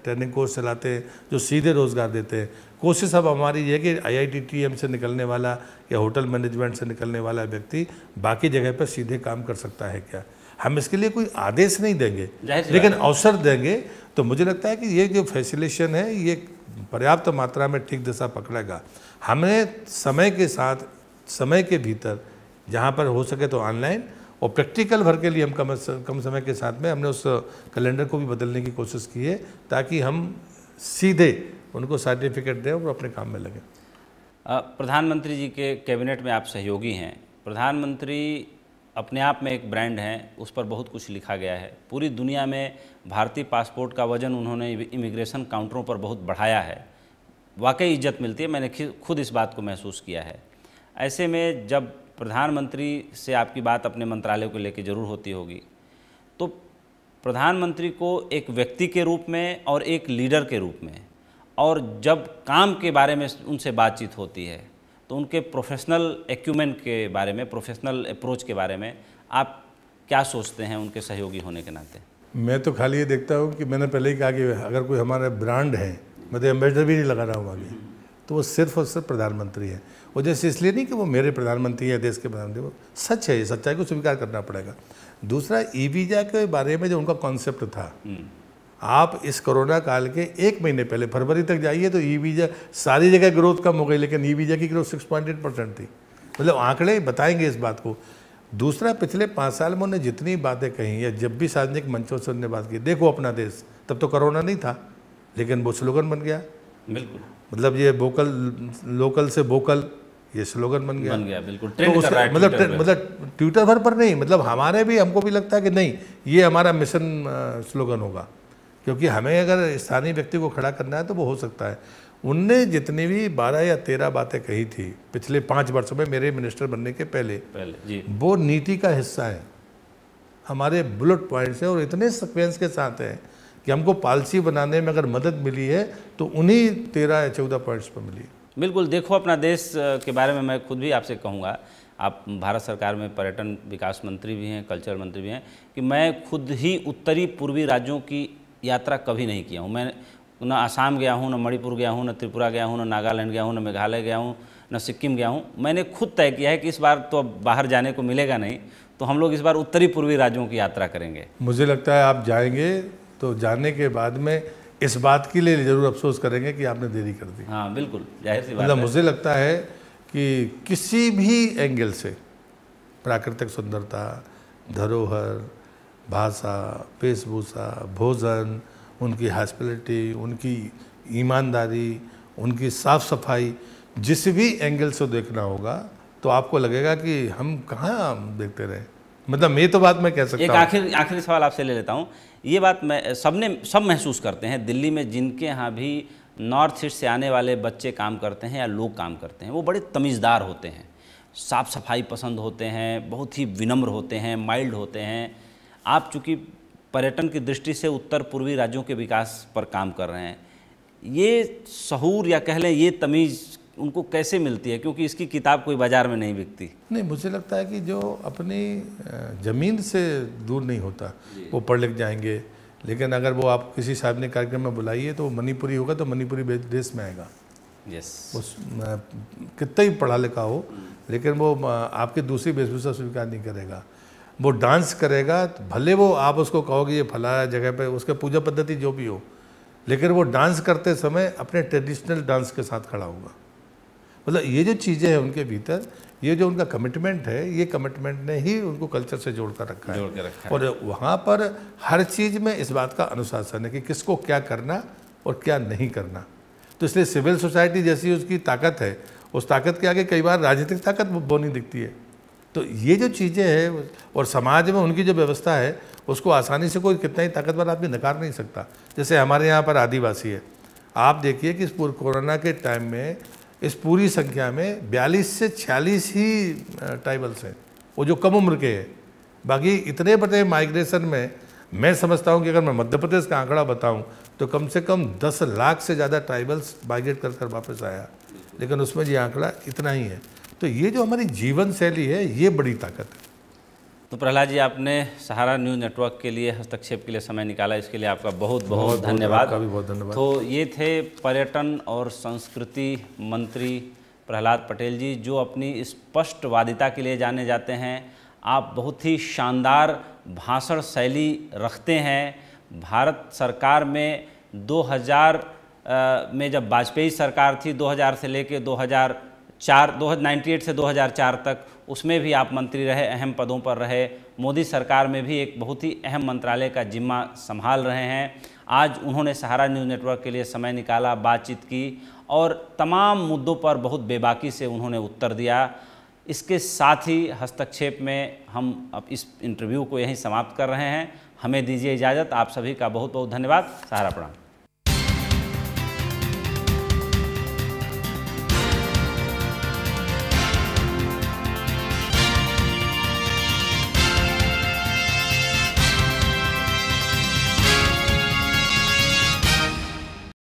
Speaker 2: ट्रेनिंग कोर्स चलाते हैं जो सीधे रोज़गार देते हैं कोशिश अब हमारी ये कि आई आई से निकलने वाला या होटल मैनेजमेंट से निकलने वाला व्यक्ति बाकी जगह पर सीधे काम कर सकता है क्या हम इसके लिए कोई आदेश नहीं देंगे लेकिन अवसर देंगे तो मुझे लगता है कि ये जो फैसिलेशन है ये पर्याप्त मात्रा में ठीक दिशा पकड़ेगा हमें समय के साथ समय के भीतर जहाँ पर हो सके तो ऑनलाइन और प्रैक्टिकल भर के लिए हम कम कम समय के साथ में हमने उस कैलेंडर को भी बदलने की कोशिश की है ताकि हम सीधे उनको सर्टिफिकेट दें और वो अपने काम में लगे
Speaker 1: प्रधानमंत्री जी के कैबिनेट में आप सहयोगी हैं प्रधानमंत्री अपने आप में एक ब्रांड हैं उस पर बहुत कुछ लिखा गया है पूरी दुनिया में भारतीय पासपोर्ट का वज़न उन्होंने इमिग्रेशन काउंटरों पर बहुत बढ़ाया है वाकई इज्जत मिलती है मैंने खुद इस बात को महसूस किया है ऐसे में जब प्रधानमंत्री से आपकी बात अपने मंत्रालय को लेकर जरूर होती होगी प्रधानमंत्री को एक व्यक्ति के रूप में और एक लीडर के रूप में और जब काम के बारे में उनसे बातचीत होती है तो उनके प्रोफेशनल एक्यूमेंट के बारे में प्रोफेशनल अप्रोच के बारे में आप क्या सोचते हैं उनके सहयोगी होने के नाते
Speaker 2: मैं तो खाली ये देखता हूँ कि मैंने पहले ही कहा कि अगर कोई हमारा ब्रांड है मैं तो एम्बेसडर भी नहीं लगा रहा हूँ आगे तो वो सिर्फ और सिर्फ प्रधानमंत्री है वो जैसे इसलिए नहीं कि वो मेरे प्रधानमंत्री या देश के प्रधानमंत्री वो सच है ये सच्चाई को स्वीकार करना पड़ेगा दूसरा ई वीज़ा के बारे में जो उनका कॉन्सेप्ट था हम्म। आप इस कोरोना काल के एक महीने पहले फरवरी तक जाइए तो ई वीज़ा सारी जगह ग्रोथ कम हो गई लेकिन ई वीज़ा की growth six point eight percent थी मतलब आंकड़े बताएंगे इस बात को दूसरा पिछले पाँच साल में उन्होंने जितनी बातें कही या जब भी सार्वजनिक मंचों से उन्होंने बात की देखो अपना देश तब तो कोरोना नहीं था लेकिन वो स्लोगन बन गया बिल्कुल मतलब ये वोकल लोकल से वोकल ये स्लोगन बन गया बन गया बिल्कुल ट्रेंड तो कर रहा है मतलब मतलब ट्विटर भर पर नहीं मतलब हमारे भी हमको भी लगता है कि नहीं ये हमारा मिशन स्लोगन होगा क्योंकि हमें अगर स्थानीय व्यक्ति को खड़ा करना है तो वो हो सकता है उनने जितनी भी बारह या तेरह बातें कही थी पिछले पाँच वर्षों में मेरे मिनिस्टर बनने के पहले पहले जी वो नीति का हिस्सा है हमारे बुलेट पॉइंट्स हैं और इतने सिक्वेंस के साथ हैं कि हमको पॉलिसी बनाने में अगर मदद मिली है तो उन्हीं तेरह या चौदह पॉइंट्स पर मिली है बिल्कुल देखो
Speaker 1: अपना देश के बारे में मैं खुद भी आपसे कहूँगा आप भारत सरकार में पर्यटन विकास मंत्री भी हैं कल्चर मंत्री भी हैं कि मैं खुद ही उत्तरी पूर्वी राज्यों की यात्रा कभी नहीं किया हूँ मैं न आसाम गया हूँ न मणिपुर गया हूँ ना त्रिपुरा गया हूँ न नागालैंड गया हूँ न मेघालय गया हूँ न सिक्किम गया हूँ मैंने खुद तय किया है कि इस बार तो अब बाहर जाने को मिलेगा नहीं तो हम लोग इस बार उत्तरी पूर्वी राज्यों की यात्रा करेंगे
Speaker 2: मुझे लगता है आप जाएंगे तो जाने के बाद में इस बात के लिए ज़रूर अफसोस करेंगे कि आपने देरी कर दी हाँ बिल्कुल जाहिर सी बात मतलब मुझे लगता है कि किसी भी एंगल से प्राकृतिक सुंदरता धरोहर भाषा वेशभूषा भोजन उनकी हॉस्पिटलिटी उनकी ईमानदारी उनकी साफ़ सफाई जिस भी एंगल से देखना होगा तो आपको लगेगा कि हम कहाँ देखते रहे मतलब ये तो बात मैं कह सकता एक आखिर आखिरी सवाल आपसे ले लेता हूँ ये बात मैं सबने सब महसूस
Speaker 1: करते हैं दिल्ली में जिनके यहाँ भी नॉर्थ ईस्ट से आने वाले बच्चे काम करते हैं या लोग काम करते हैं वो बड़े तमीज़दार होते हैं साफ़ सफाई पसंद होते हैं बहुत ही विनम्र होते हैं माइल्ड होते हैं आप चूँकि पर्यटन की दृष्टि से उत्तर पूर्वी राज्यों के विकास पर काम कर रहे हैं ये शहूर या कह लें ये तमीज़ उनको कैसे मिलती है क्योंकि इसकी किताब कोई बाज़ार में नहीं बिकती
Speaker 2: नहीं मुझे लगता है कि जो अपनी ज़मीन से दूर नहीं होता वो पढ़ लिख जाएंगे लेकिन अगर वो आप किसी साहब ने कार्यक्रम में बुलाइए तो मणिपुरी होगा तो मणिपुरी ड्रेस में आएगा यस उस कितना ही पढ़ा लिखा हो हम्म। लेकिन वो आपके दूसरी वेशभूषा स्वीकार नहीं करेगा वो डांस करेगा भले वो आप उसको कहोगे ये फला जगह पे उसके पूजा पद्धति जो भी हो लेकिन वो डांस करते समय अपने ट्रेडिशनल डांस के साथ खड़ा होगा मतलब ये जो चीज़ें हैं उनके भीतर ये जो उनका कमिटमेंट है ये कमिटमेंट ने ही उनको कल्चर से जोड़ कर रखा है जोड़ कर रखा और वहाँ पर हर चीज़ में इस बात का अनुशासन है कि किसको क्या करना और क्या नहीं करना तो इसलिए सिविल सोसाइटी जैसी उसकी ताकत है उस ताकत के आगे कई बार राजनीतिक ताकत बोनी दिखती है तो ये जो चीज़ें हैं और समाज में उनकी जो व्यवस्था है उसको आसानी से कोई कितना ही ताकतवर आदमी नकार नहीं सकता जैसे हमारे यहाँ पर आदिवासी है आप देखिए कि इस पूर्व कोरोना के टाइम में इस पूरी संख्या में 42 से 46 ही ट्राइबल्स हैं वो जो कम उम्र के हैं बाकी इतने बड़े माइग्रेशन में मैं समझता हूँ कि अगर मैं मध्य प्रदेश का आंकड़ा बताऊँ तो कम से कम 10 लाख से ज़्यादा ट्राइबल्स माइग्रेट कर कर वापस आया लेकिन उसमें ये आंकड़ा इतना ही है तो ये जो हमारी जीवन शैली है ये बड़ी ताकत है
Speaker 1: तो प्रहलाद जी आपने सहारा न्यूज़ नेटवर्क के लिए हस्तक्षेप के लिए समय निकाला इसके लिए आपका बहुत बहुत, बहुत धन्यवाद भी बहुत धन्यवाद तो ये थे पर्यटन और संस्कृति मंत्री प्रहलाद पटेल जी जो अपनी स्पष्टवादिता के लिए जाने जाते हैं आप बहुत ही शानदार भाषण शैली रखते हैं भारत सरकार में 2000 में जब वाजपेयी सरकार थी 2000 से लेके 2004 2098 से 2004 तक उसमें भी आप मंत्री रहे अहम पदों पर रहे मोदी सरकार में भी एक बहुत ही अहम मंत्रालय का जिम्मा संभाल रहे हैं आज उन्होंने सहारा न्यूज़ नेटवर्क के लिए समय निकाला बातचीत की और तमाम मुद्दों पर बहुत बेबाकी से उन्होंने उत्तर दिया इसके साथ ही हस्तक्षेप में हम अब इस इंटरव्यू को यहीं समाप्त कर रहे हैं हमें दीजिए इजाज़त आप सभी का बहुत बहुत धन्यवाद सहारा प्रणाम